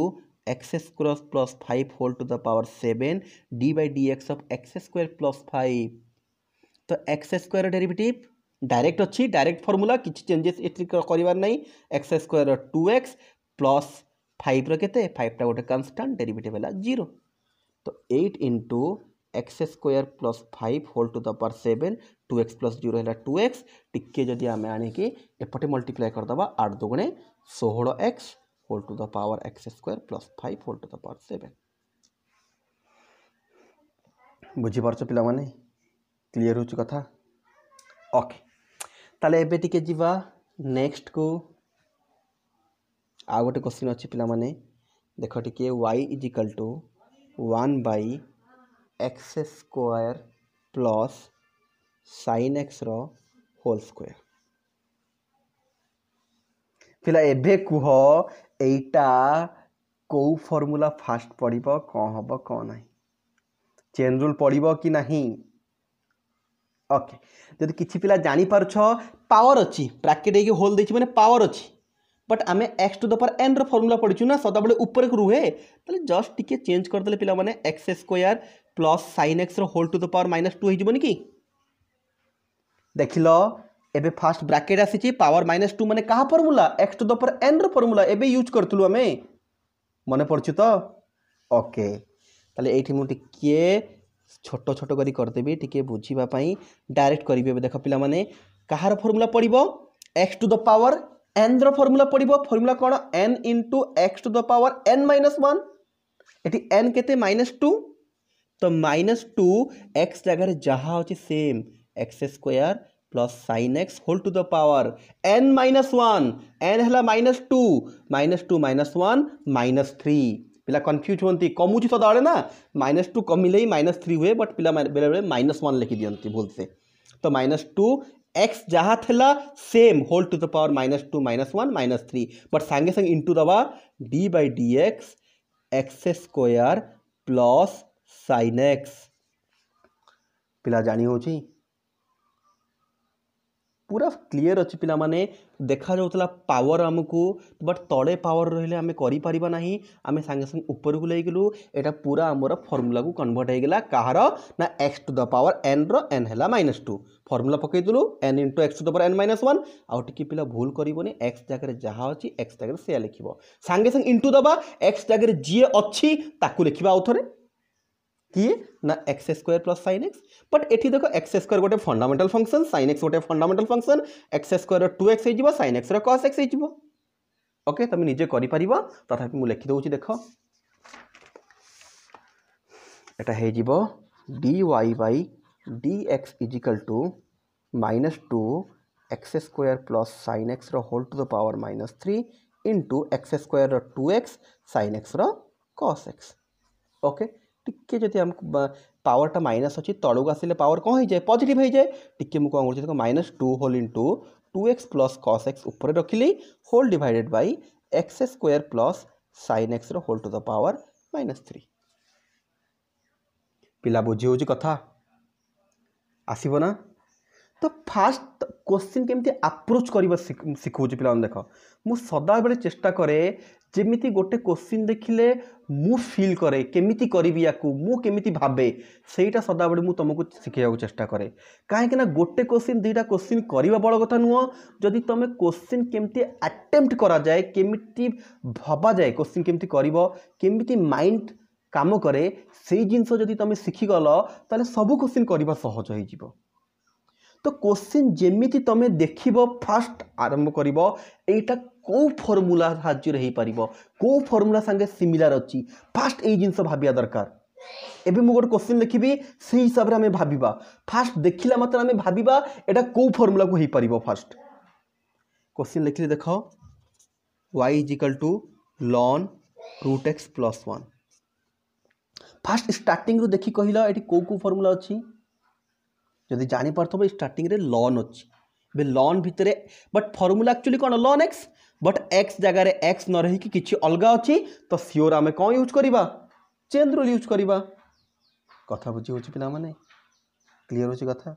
[SPEAKER 1] x square plus five whole to the power seven d by d x of x square plus five तो एक्स स्क्वायर डेरिवेटिव डायरेक्ट अच्छी direct formula किसी changes करार ना x square two x plus five रेते फाइवटा गोटे constant derivative है zero तो eight into x square plus five whole to the power seven two x plus zero है टू एक्स टिके जदि आम आपटे मल्टीप्लाए करदे आठ दुगुणे षोह x whole to the power x square plus five whole to the power seven बुझिपार पाने क्लीयर हो कथा ओके okay. तेल एवं टी नेक्स्ट को ଆଉ ଗୋଟେ କୋଶ୍ଚିନ୍ ଅଛି ପିଲାମାନେ ଦେଖ ଟିକେ y is equal to one by x square plus sine ଏକ୍ସର ହୋଲ୍ ସ୍କୋୟାର୍ ପିଲା ଏବେ କୁହ ଏଇଟା କେଉଁ ଫର୍ମୁଲା ଫାଷ୍ଟ ପଡ଼ିବ କ'ଣ ହେବ କ'ଣ ନାହିଁ ଚେନ୍ ରୁଲ୍ ପଡ଼ିବ କି ନାହିଁ ଓକେ ଯଦି କିଛି ପିଲା ଜାଣିପାରୁଛ ପାୱାର ଅଛି ବ୍ରାକେଟ୍ ହେଇକି ହୋଲ୍ ଦେଇଛି ମାନେ ପାୱାର ଅଛି बट आम x to the power n रमुला पढ़ीचु ना सदा सदाबले उपर रुहे तो जस्ट टी चेज करदे पे एक्स स्क्वयर प्लस सैन एक्सर whole to the power minus two हो कि देख ल एबे फास्ट ब्राकेट आसी पावर माइनस टू मैंने क्या formula x to the power n रमुला एवं यूज करूँ आम मन पड़चु तो ओके ये मुझे छोट छोट करदेवी टी बुझापी डायरेक्ट करी देख पे कार फर्मूला पड़ एक्स टू द पावर এন্র ফর্মুলা পড়ব ফর্মুলা কোণ n into x to the power n minus one এটি এন কেতে মাইনস টু তো মাইনস টু এক্স জায়গায় যা হচ্ছে same x square plus sine x whole to the power n minus one n হল minus two minus two minus one minus three ପିଲା confuse ହୁଅନ୍ତି କମୁଛି ସଦାବେଳେ ନା ମାଇନସ୍ ଟୁ କମିଲେ ହିଁ ମାଇନସ୍ ଥ୍ରୀ ହୁଏ ବଟ୍ ପିଲା ବେଳେବେଳେ ମାଇନସ୍ ୱାନ୍ ଲେଖିଦିଅନ୍ତି ଭୁଲସେ ତ ମାଇନସ୍ ଟୁ एक्स जहाँ थिला same whole to the power minus two minus one minus three but सांगे संग इंटू दवा d by d x x square plus sine x पिला जानी हो जी पूरा क्लीयर अच्छे पिला माने ଦେଖାଯାଉଥିଲା ପାୱାର ଆମକୁ ବଟ୍ ତଳେ ପାୱାର ରହିଲେ ଆମେ କରିପାରିବା ନାହିଁ ଆମେ ସାଙ୍ଗେ ସାଙ୍ଗେ ଉପରକୁ ନେଇଗଲୁ ଏଇଟା ପୁରା ଆମର ଫର୍ମୁଲାକୁ କନଭର୍ଟ ହେଇଗଲା କାହାର ନା ଏକ୍ସ ଟୁ ଦ ପାୱାର ଏନ୍ର ଏନ୍ ହେଲା ମାଇନସ୍ ଟୁ ଫର୍ମୁଲା ପକାଇଦେଲୁ n into x to the power n minus one ଆଉ ଟିକେ ପିଲା ଭୁଲ କରିବନି ଏକ୍ସ ଜାଗାରେ ଯାହା ଅଛି ଏକ୍ସ ଜାଗାରେ ସେୟା ଲେଖିବ ସାଙ୍ଗେ ସାଙ୍ଗେ ଇଣ୍ଟୁ ଦେବା ଏକ୍ସ ଜାଗାରେ ଯିଏ ଅଛି ତାକୁ ଲେଖିବା ଆଉ ଥରେ किए ना x square plus sine x but ये देख एक्स स्क्वायर गोटे फंडामेंटाल फंक्शन सैन एक्स गोटे fundamental function x square two x हो सैन एक्सर रस एक्स हो ओके तुम निजे तथापि तथा मुझे लिखिदे देख एटा हो d y by d x is equal to minus two x square plus sine एक्सर whole to the power minus three into x square two x sine x cos x okay टिके যদি আমাকে পাওয়ারটা মাইনাস अच्छी तलू आसिले पावर कौन हो जाए पजिट हो जाए टी कौन कर minus two whole into two x plus cos x उपर रखिली whole divided by x square plus sine एक्सर whole to the power minus three पिला बुझे हो कथा आसब ना तो फास्ट क्वेश्चन केमती आप्रोच कर शिखुच पे देख मु सदा बेले चेष्टा कै ଯେମିତି ଗୋଟେ କୋଶ୍ଚିନ୍ ଦେଖିଲେ ମୁଁ ଫିଲ୍ କରେ କେମିତି କରିବି ୟାକୁ ମୁଁ କେମିତି ଭାବେ ସେଇଟା ସଦାବେଳେ ମୁଁ ତୁମକୁ ଶିଖେଇବାକୁ ଚେଷ୍ଟା କରେ କାହିଁକିନା ଗୋଟେ କୋଶ୍ଚିନ୍ ଦୁଇଟା କୋଶ୍ଚିନ୍ କରିବା ବଡ଼ କଥା ନୁହଁ ଯଦି ତୁମେ କୋଶ୍ଚିନ୍ କେମିତି ଆଟେମ୍ପ୍ଟ କରାଯାଏ କେମିତି ଭବାଯାଏ କୋଶ୍ଚିନ୍ କେମିତି କରିବ କେମିତି ମାଇଣ୍ଡ କାମ କରେ ସେଇ ଜିନିଷ ଯଦି ତୁମେ ଶିଖିଗଲ ତାହେଲେ ସବୁ କୋଶ୍ଚିନ୍ କରିବା ସହଜ ହେଇଯିବ ତ କୋଶ୍ଚିନ୍ ଯେମିତି ତୁମେ ଦେଖିବ ଫାଷ୍ଟ ଆରମ୍ଭ କରିବ ଏଇଟା କେଉଁ ଫର୍ମୁଲା ସାହାଯ୍ୟରେ ହେଇପାରିବ କେଉଁ ଫର୍ମୁଲା ସାଙ୍ଗେ ସିମିଲାର ଅଛି ଫାଷ୍ଟ ଏଇ ଜିନିଷ ଭାବିବା ଦରକାର ଏବେ ମୁଁ ଗୋଟେ କୋଶ୍ଚିନ୍ ଲେଖିବି ସେଇ ହିସାବରେ ଆମେ ଭାବିବା ଫାଷ୍ଟ ଦେଖିଲା ମାତ୍ରେ ଆମେ ଭାବିବା ଏଇଟା କେଉଁ ଫର୍ମୁଲାକୁ ହେଇପାରିବ ଫାଷ୍ଟ କୋଶ୍ଚିନ୍ ଲେଖିଲେ ଦେଖ y is equal to ln root x plus one first ଷ୍ଟାର୍ଟିଂରୁ ଦେଖି କହିଲ ଏଠି କେଉଁ କେଉଁ ଫର୍ମୁଲା ଅଛି যদি জাঁপারে স্টার্টিংরে লন অছি ଏବେ ଲନ୍ ଭିତରେ ବଟ୍ ଫର୍ମୁଲା ଆକ୍ଚୁଆଲି କ'ଣ ଲନ୍ ଏକ୍ସ ବଟ୍ ଏକ୍ସ ଜାଗାରେ ଏକ୍ସ ନ ରହିକି କିଛି ଅଲଗା ଅଛି ତ ସିଓର ଆମେ କ'ଣ ୟୁଜ୍ କରିବା ଚେଞ୍ଜ ରୁଲ୍ ୟୁଜ୍ କରିବା କଥା ବୁଝି ହେଉଛି ପିଲାମାନେ କ୍ଲିଅର ହେଉଛି କଥା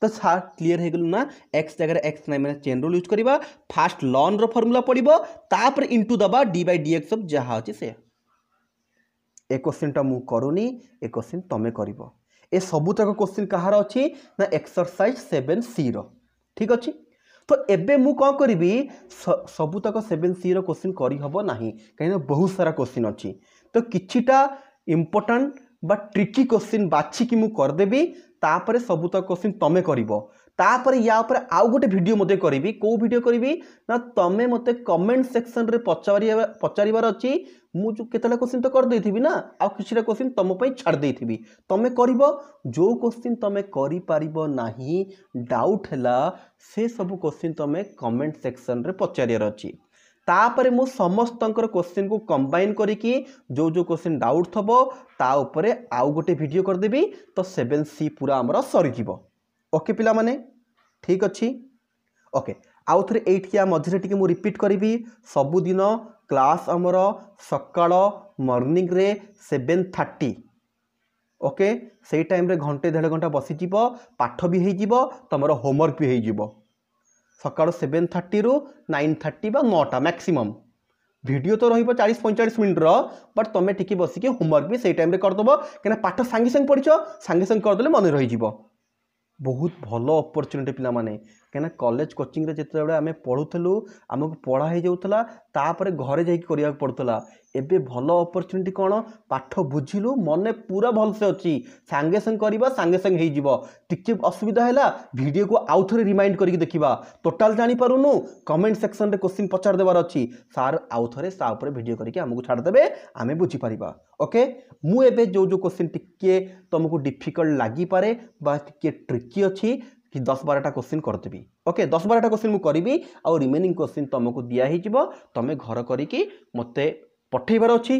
[SPEAKER 1] ତ ସାର୍ କ୍ଲିଅର ହେଇଗଲୁ ନା ଏକ୍ସ ଜାଗାରେ ଏକ୍ସ ନାହିଁ ମାନେ ଚେନ୍ ରୁଲ୍ ୟୁଜ୍ କରିବା ଫାଷ୍ଟ ଲନ୍ର ଫର୍ମୁଲା ପଡ଼ିବ ତାପରେ ଇଣ୍ଟୁ ଦେବା ଡି ବାଇ ଡି ଏକ୍ସ ଯାହା ଅଛି ସେୟା ଏ କୋଶ୍ଚିନ୍ଟା ମୁଁ କରୁନି ଏ କୋଶ୍ଚିନ୍ ତୁମେ କରିବ ଏ ସବୁତକ କୋଶ୍ଚିନ୍ କାହାର ଅଛି ନା ଏକ୍ସରସାଇଜ୍ ସେଭେନ୍ ସିର ଠିକ୍ ଅଛି ତ ଏବେ ମୁଁ କ'ଣ କରିବି ସବୁତକ ସେଭେନ୍ ସିର କୋଶ୍ଚିନ୍ କରିହେବ ନାହିଁ କାହିଁକିନା ବହୁତ ସାରା କୋଶ୍ଚିନ୍ ଅଛି ତ କିଛିଟା ଇମ୍ପୋର୍ଟାଣ୍ଟ ବା ଟ୍ରିକି କୋଶ୍ଚିନ୍ ବାଛିକି ମୁଁ କରିଦେବି ତାପରେ ସବୁତକ କୋଶ୍ଚିନ୍ ତୁମେ କରିବ তাপরে ইয়া উপরে আউ গোটে ভিডিও মধ্যে করবি কেউ ভিডিও করবি না তুমি মতো কমেন্ট সেকশনরে পচারি পচারিবার অছি মু কেতটা কোশ্চিন তো করেদেইবি না আউ কিছুটা কোশ্চিন তোমাই ছাড় দেইবি তুমি করব যে কোশ্চিন তুমি করে পারিব না ডাউট হেলা সে সব কোশ্চিন তুমি কমেন্ট সেকশনরে পচারিবার অছি তাপরে মু সমস্তর কোশ্চিন কু কম্বাইন করিকি যে যে কোশ্চিন ডাউট থব তা উপরে আউ গোটে ভিডিও করেদেবি তো সেভেন সি পুরা আমার সরিযোগ ওকে পিলা মানে ঠিক ଅଛି ଓକେ ଆଉ ଥରେ ଏଇଠି ଆ ମଝିରେ ଟିକେ ମୁଁ ରିପିଟ୍ କରିବି ସବୁଦିନ କ୍ଲାସ୍ ଆମର ସକାଳ ମର୍ଣ୍ଣିଂରେ ସେଭେନ୍ ଥାର୍ଟି ଓକେ ସେଇ ଟାଇମ୍ରେ ଘଣ୍ଟେ ଦେଢ଼ ଘଣ୍ଟା ବସିଯିବ ପାଠ ବି ହେଇଯିବ ତୁମର ହୋମୱାର୍କ ବି ହେଇଯିବ ସକାଳ ସେଭେନ୍ ଥାର୍ଟିରୁ ନାଇନ୍ ଥାର୍ଟି ବା ନଅଟା ମ୍ୟାକ୍ସିମମ୍ ଭିଡ଼ିଓ ତ ରହିବ ଚାଳିଶ ପଇଁଚାଳିଶ ମିନିଟ୍ର ବଟ୍ ତୁମେ ଟିକେ ବସିକି ହୋମୱାର୍କ ବି ସେଇ ଟାଇମ୍ରେ କରିଦେବ କାହିଁକିନା ପାଠ ସାଙ୍ଗେ ସାଙ୍ଗେ ପଢ଼ିଛ ସାଙ୍ଗେ ସାଙ୍ଗେ କରିଦେଲେ ମନେ ରହିଯିବ ବହୁତ ଭଲ ଅପରଚ୍ୟୁନିଟି ପିଲାମାନେ କାହିଁକିନା କଲେଜ କୋଚିଂରେ ଯେତେବେଳେ ଆମେ ପଢ଼ୁଥିଲୁ ଆମକୁ ପଢ଼ା ହେଇଯାଉଥିଲା ତା'ପରେ ଘରେ ଯାଇକି କରିବାକୁ ପଡ଼ୁଥିଲା ଏବେ ଭଲ ଅପରଚ୍ୟୁନିଟି କ'ଣ ପାଠ ବୁଝିଲୁ ମନେ ପୁରା ଭଲସେ ଅଛି ସାଙ୍ଗେ ସାଙ୍ଗେ କରିବା ସାଙ୍ଗେ ସାଙ୍ଗେ ହେଇଯିବ ଟିକିଏ ଅସୁବିଧା ହେଲା ଭିଡ଼ିଓକୁ ଆଉ ଥରେ ରିମାଇଣ୍ଡ କରିକି ଦେଖିବା ଟୋଟାଲ୍ ଜାଣିପାରୁନୁ କମେଣ୍ଟ ସେକ୍ସନରେ କୋଶ୍ଚିନ୍ ପଚାରି ଦେବାର ଅଛି ସାର୍ ଆଉ ଥରେ ତା ଉପରେ ଭିଡ଼ିଓ କରିକି ଆମକୁ ଛାଡ଼ିଦେବେ ଆମେ ବୁଝିପାରିବା ଓକେ ମୁଁ ଏବେ ଯେଉଁ ଯେଉଁ କୋଶ୍ଚିନ୍ ଟିକିଏ ତୁମକୁ ଡିଫିକଲ୍ଟ ଲାଗିପାରେ ବା ଟିକିଏ ଟ୍ରିକି ଅଛି कि दस बारटा क्वेश्चन करदेवि ओके दस बारटा क्वेश्चन मुझे करी आउ रिमेनिंग क्वेश्चन तुमको दिखाई तुम घर करके मत पठेबार अच्छी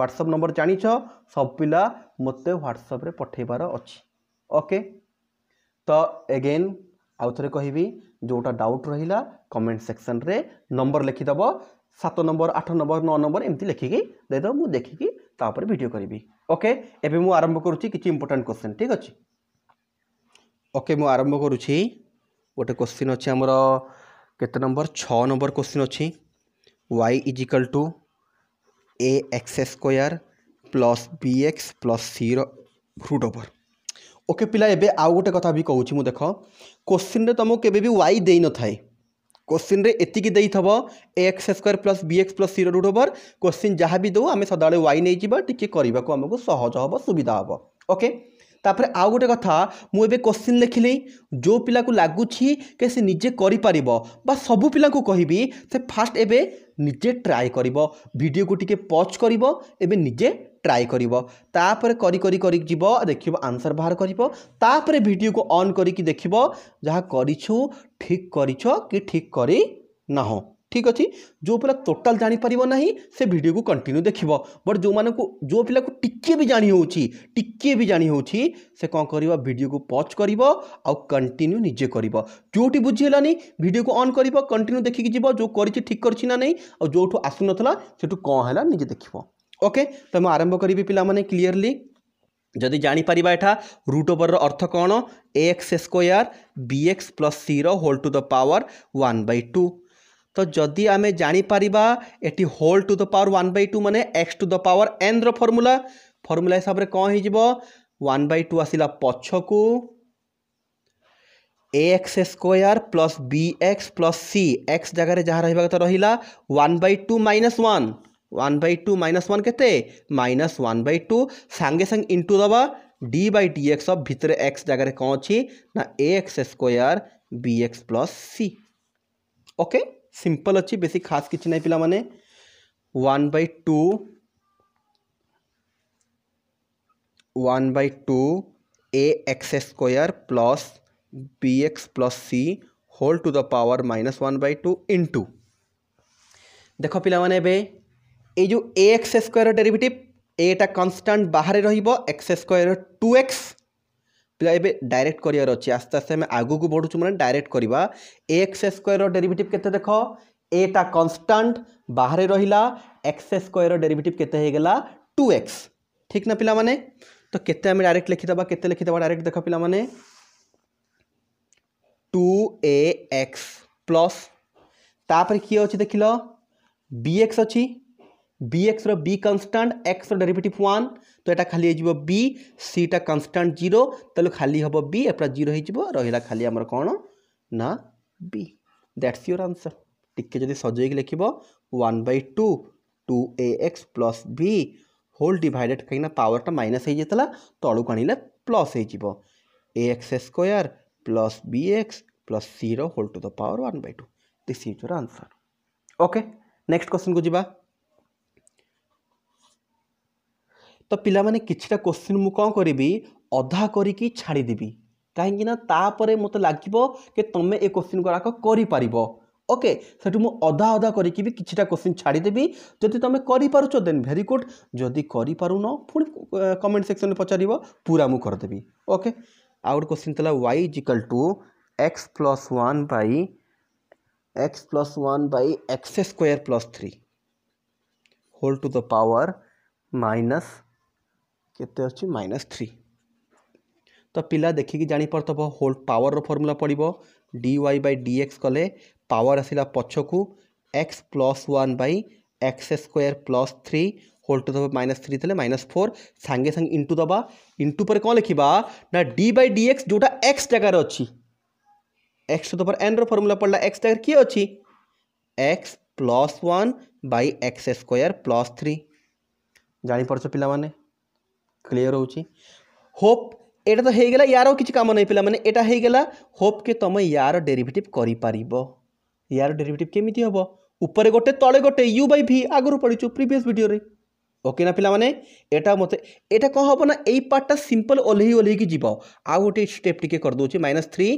[SPEAKER 1] ह्वाट्सअप नंबर जाच सब पिला मत ह्वाट्सअप्रे पठेबार अच्छी ओके तो एगेन आउ थे कह जोटा डाउट रहा कमेंट सेक्शन रे नंबर लिखिदेव सात नंबर आठ नंबर नौ नंबर एमती लिखिकी देद मुझे देखिकी तापर भिड करी ओके एवं मुझे आरंभ करुच्ची किसी इंपोर्टां क्वेश्चन ठीक अच्छे ଓକେ ମୁଁ ଆରମ୍ଭ କରୁଛି ଗୋଟେ କୋଶ୍ଚିନ୍ ଅଛି ଆମର କେତେ ନମ୍ବର ଛଅ ନମ୍ବର କୋଶ୍ଚିନ୍ ଅଛି y is equal to a x square plus b x plus ସିର ରୁଟ୍ ଓଭର୍ ଓକେ ପିଲା ଏବେ ଆଉ ଗୋଟେ କଥା ବି କହୁଛି ମୁଁ ଦେଖ କୋଶ୍ଚିନ୍ରେ ତୁମକୁ କେବେ ବି ୱାଇ ଦେଇନଥାଏ କୋଶ୍ଚିନ୍ରେ ଏତିକି ଦେଇଥିବ a x square plus b x plus ସିର ରୁଟ୍ ଓଭର୍ କୋଶ୍ଚିନ୍ ଯାହା ବି ଦେଉ ଆମେ ସଦାବେଳେ ୱାଇ ନେଇଯିବା ଟିକିଏ କରିବାକୁ ଆମକୁ ସହଜ ହେବ ସୁବିଧା ହେବ ଓକେ ତାପରେ ଆଉ ଗୋଟେ କଥା ମୁଁ ଏବେ କୋଶ୍ଚିନ୍ ଲେଖିଲି ଯେଉଁ ପିଲାକୁ ଲାଗୁଛି କି ସେ ନିଜେ କରିପାରିବ ବା ସବୁ ପିଲାଙ୍କୁ କହିବି ସେ ଫାଷ୍ଟ ଏବେ ନିଜେ ଟ୍ରାଏ କରିବ ଭିଡ଼ିଓକୁ ଟିକେ ପଜ୍ କରିବ ଏବେ ନିଜେ ট্রাই করব তাপরে করি করি করি যাব দেখব আনসর বাহার করব তাপরে ভিডিওকে অন করি দেখব যা করছ ঠিক করছ কি ঠিক করি নাহ ঠিক ଅଛି ଯେଉଁ ପିଲା ଟୋଟାଲ୍ ଜାଣିପାରିବ ନାହିଁ ସେ ଭିଡ଼ିଓକୁ କଣ୍ଟିନ୍ୟୁ ଦେଖିବ ବଟ୍ ଯେଉଁମାନଙ୍କୁ ଯେଉଁ ପିଲାକୁ ଟିକିଏ ବି ଜାଣି ହେଉଛି ଟିକିଏ ବି ଜାଣି ହେଉଛି ସେ କ'ଣ କରିବ ଭିଡ଼ିଓକୁ ପଜ୍ କରିବ ଆଉ କଣ୍ଟିନ୍ୟୁ ନିଜେ କରିବ ଯେଉଁଠି ବୁଝିହେଲାନି ଭିଡ଼ିଓକୁ ଅନ୍ କରିବ କଣ୍ଟିନ୍ୟୁ ଦେଖିକି ଯିବ ଯେଉଁ କରିଛି ଠିକ୍ କରିଛି ନା ନାହିଁ ଆଉ ଯେଉଁଠୁ ଆସୁନଥିଲା ସେଠୁ କ'ଣ ହେଲା ନିଜେ ଦେଖିବ ଓକେ ତ ମୁଁ ଆରମ୍ଭ କରିବି ପିଲାମାନେ କ୍ଲିଅରଲି ଯଦି ଜାଣିପାରିବା ଏଠା ରୁଟ୍ ଓଭର୍ର ଅର୍ଥ କ'ଣ a x square b x plus ସିର whole to the power one by two ତ ଯଦି ଆମେ ଜାଣିପାରିବା ଏଠି whole to the power one by two ମାନେ ଏକ୍ସ ଟୁ ଦ ପାୱାର ଏନ୍ର ଫର୍ମୁଲା ଫର୍ମୁଲା ହିସାବରେ କ'ଣ ହେଇଯିବ ୱାନ୍ ବାଇ ଟୁ ଆସିଲା ପଛକୁ a x square plus b x plus c x जगार जहाँ रहा कथा रहा one by two minus one one by two minus one के माइनस वन बै टू सांगे सांगे इंटू दवा d by d x of भितर एक्स जगार कौन अच्छी ना a x square b x plus c okay simple अच्छी बेसी खास किसी नहीं पिला मैंने one by two one by two a x square plus b x plus c whole to the power minus one by two into देख पाने जो ए एक्स स्क्वायर डेरिवेटिव एटा कन्स्टाट बाहर रक्स स्क्वयर टू एक्स ପିଲା ଏବେ ଡାଇରେକ୍ଟ କରିବାର ଅଛି ଆସ୍ତେ ଆସ୍ତେ ଆମେ ଆଗକୁ ବଢ଼ୁଛୁ ମାନେ ଡାଇରେକ୍ଟ କରିବା ଏକ୍ସ ସ୍କୋୟାରର ଡେରିଭେଟିଭ୍ କେତେ ଦେଖ ଏଟା କନଷ୍ଟାଣ୍ଟ ବାହାରେ ରହିଲା ଏକ୍ସ ସ୍କୋୟାରର ଡେରିଭେଟିଭ୍ କେତେ ହେଇଗଲା ଟୁ ଏକ୍ସ ଠିକ୍ ନା ପିଲାମାନେ ତ କେତେ ଆମେ ଡାଇରେକ୍ଟ ଲେଖିଦେବା କେତେ ଲେଖିଦେବା ଡାଇରେକ୍ଟ ଦେଖ ପିଲାମାନେ ଟୁ ଏ ଏକ୍ସ ପ୍ଲସ୍ ତାପରେ କିଏ ଅଛି ଦେଖିଲ ବି ଏକ୍ସ ଅଛି bx ର b କନଷ୍ଟାଣ୍ଟ x ର ଡେରିଭେଟିଭ୍ 1 ତ ଏଟା ଖାଲି ହେଇଯିବ b c ଟା କନଷ୍ଟାଣ୍ଟ 0 ତାହେଲେ ଖାଲି ହେବ b ଏପଟା 0 ହେଇଯିବ ରହିଲା ଖାଲି ଆମର କ'ଣ ନା b ଦ୍ୟାଟ୍ସ ୟୋର୍ ଆନ୍ସର୍ ଟିକେ ଯଦି ସଜେଇକି ଲେଖିବ 1 by 2 two a x plus b whole divided କାହିଁକିନା ପାୱାରଟା ମାଇନସ୍ ହେଇଯାଇଥିଲା ତଳକୁ ଆଣିଲେ ପ୍ଲସ୍ ହେଇଯିବ a x square plus b x plus ସିର whole to the power one by two this is your answer okay next କ୍ୱେଶ୍ଚନକୁ ଯିବା ତ ପିଲାମାନେ କିଛିଟା କୋଶ୍ଚିନ୍ ମୁଁ କ'ଣ କରିବି ଅଧା କରିକି ଛାଡ଼ିଦେବି କାହିଁକିନା ତାପରେ ମୋତେ ଲାଗିବ କି ତୁମେ ଏ କୋଶ୍ଚିନ୍ ଗୁଡ଼ାକ କରିପାରିବ ଓକେ ସେଠୁ ମୁଁ ଅଧା ଅଧା କରିକି ବି କିଛିଟା କୋଶ୍ଚିନ୍ ଛାଡ଼ିଦେବି ଯଦି ତୁମେ କରିପାରୁଛ ଦେନ୍ ଭେରି ଗୁଡ଼୍ ଯଦି କରିପାରୁନ ପୁଣି କମେଣ୍ଟ ସେକ୍ସନରେ ପଚାରିବ ପୁରା ମୁଁ କରିଦେବି ଓକେ ଆଉ ଗୋଟେ କୋଶ୍ଚିନ୍ ଥିଲା y is equal to x plus one by x plus one by x square plus three whole to the power minus କେତେ ଆସୁଛି ମାଇନସ୍ ଥ୍ରୀ ତ ପିଲା ଦେଖିକି ଜାଣିପାରୁଥିବ ହୋଲ୍ ପାୱାରର ଫର୍ମୁଲା ପଡ଼ିବ d y by d x କଲେ ପାୱାର ଆସିଲା ପଛକୁ x plus one by x square plus three whole to দেবে মাইনাস থ্রি তাহলে মাইনাস ফোর সাঙ্গে সাঙ্গে ইন্টু দেবা ইন্টু পরে কম লিখবা না ডি বাই ডি এক্স যেটা এক্স জায়গার অছি এক্স টু দেবার এন্র ফর্মুলা পড়লা এক্স জায়গার কি অছি x plus one by x square plus three জাঁপারছ পিলা মানে କ୍ଲିଅର୍ ହେଉଛି ହୋପ୍ এটা তো হয়ে গেল ইয়ারও কিছু কাম নাই পিলা মানে এটা হয়ে গেল হোপকে তুমি ইয়ার ডেরিভেটিভ করে পারিব ইয়ার ডেরিভেটিভ কেমিতি হব উপরে গোটে তলে গোটে ইউ বাই ভি আগর পড়িছু প্রিভিয়াস ভিডিওরে ওকে না পিলা মানে এটা মতে এটা কম হব না এই পার্টটা সিম্পল ওহ্লাই ওহ্লাইকি যাব আউ গোটে স্টেপ টিকে করেদেছি minus three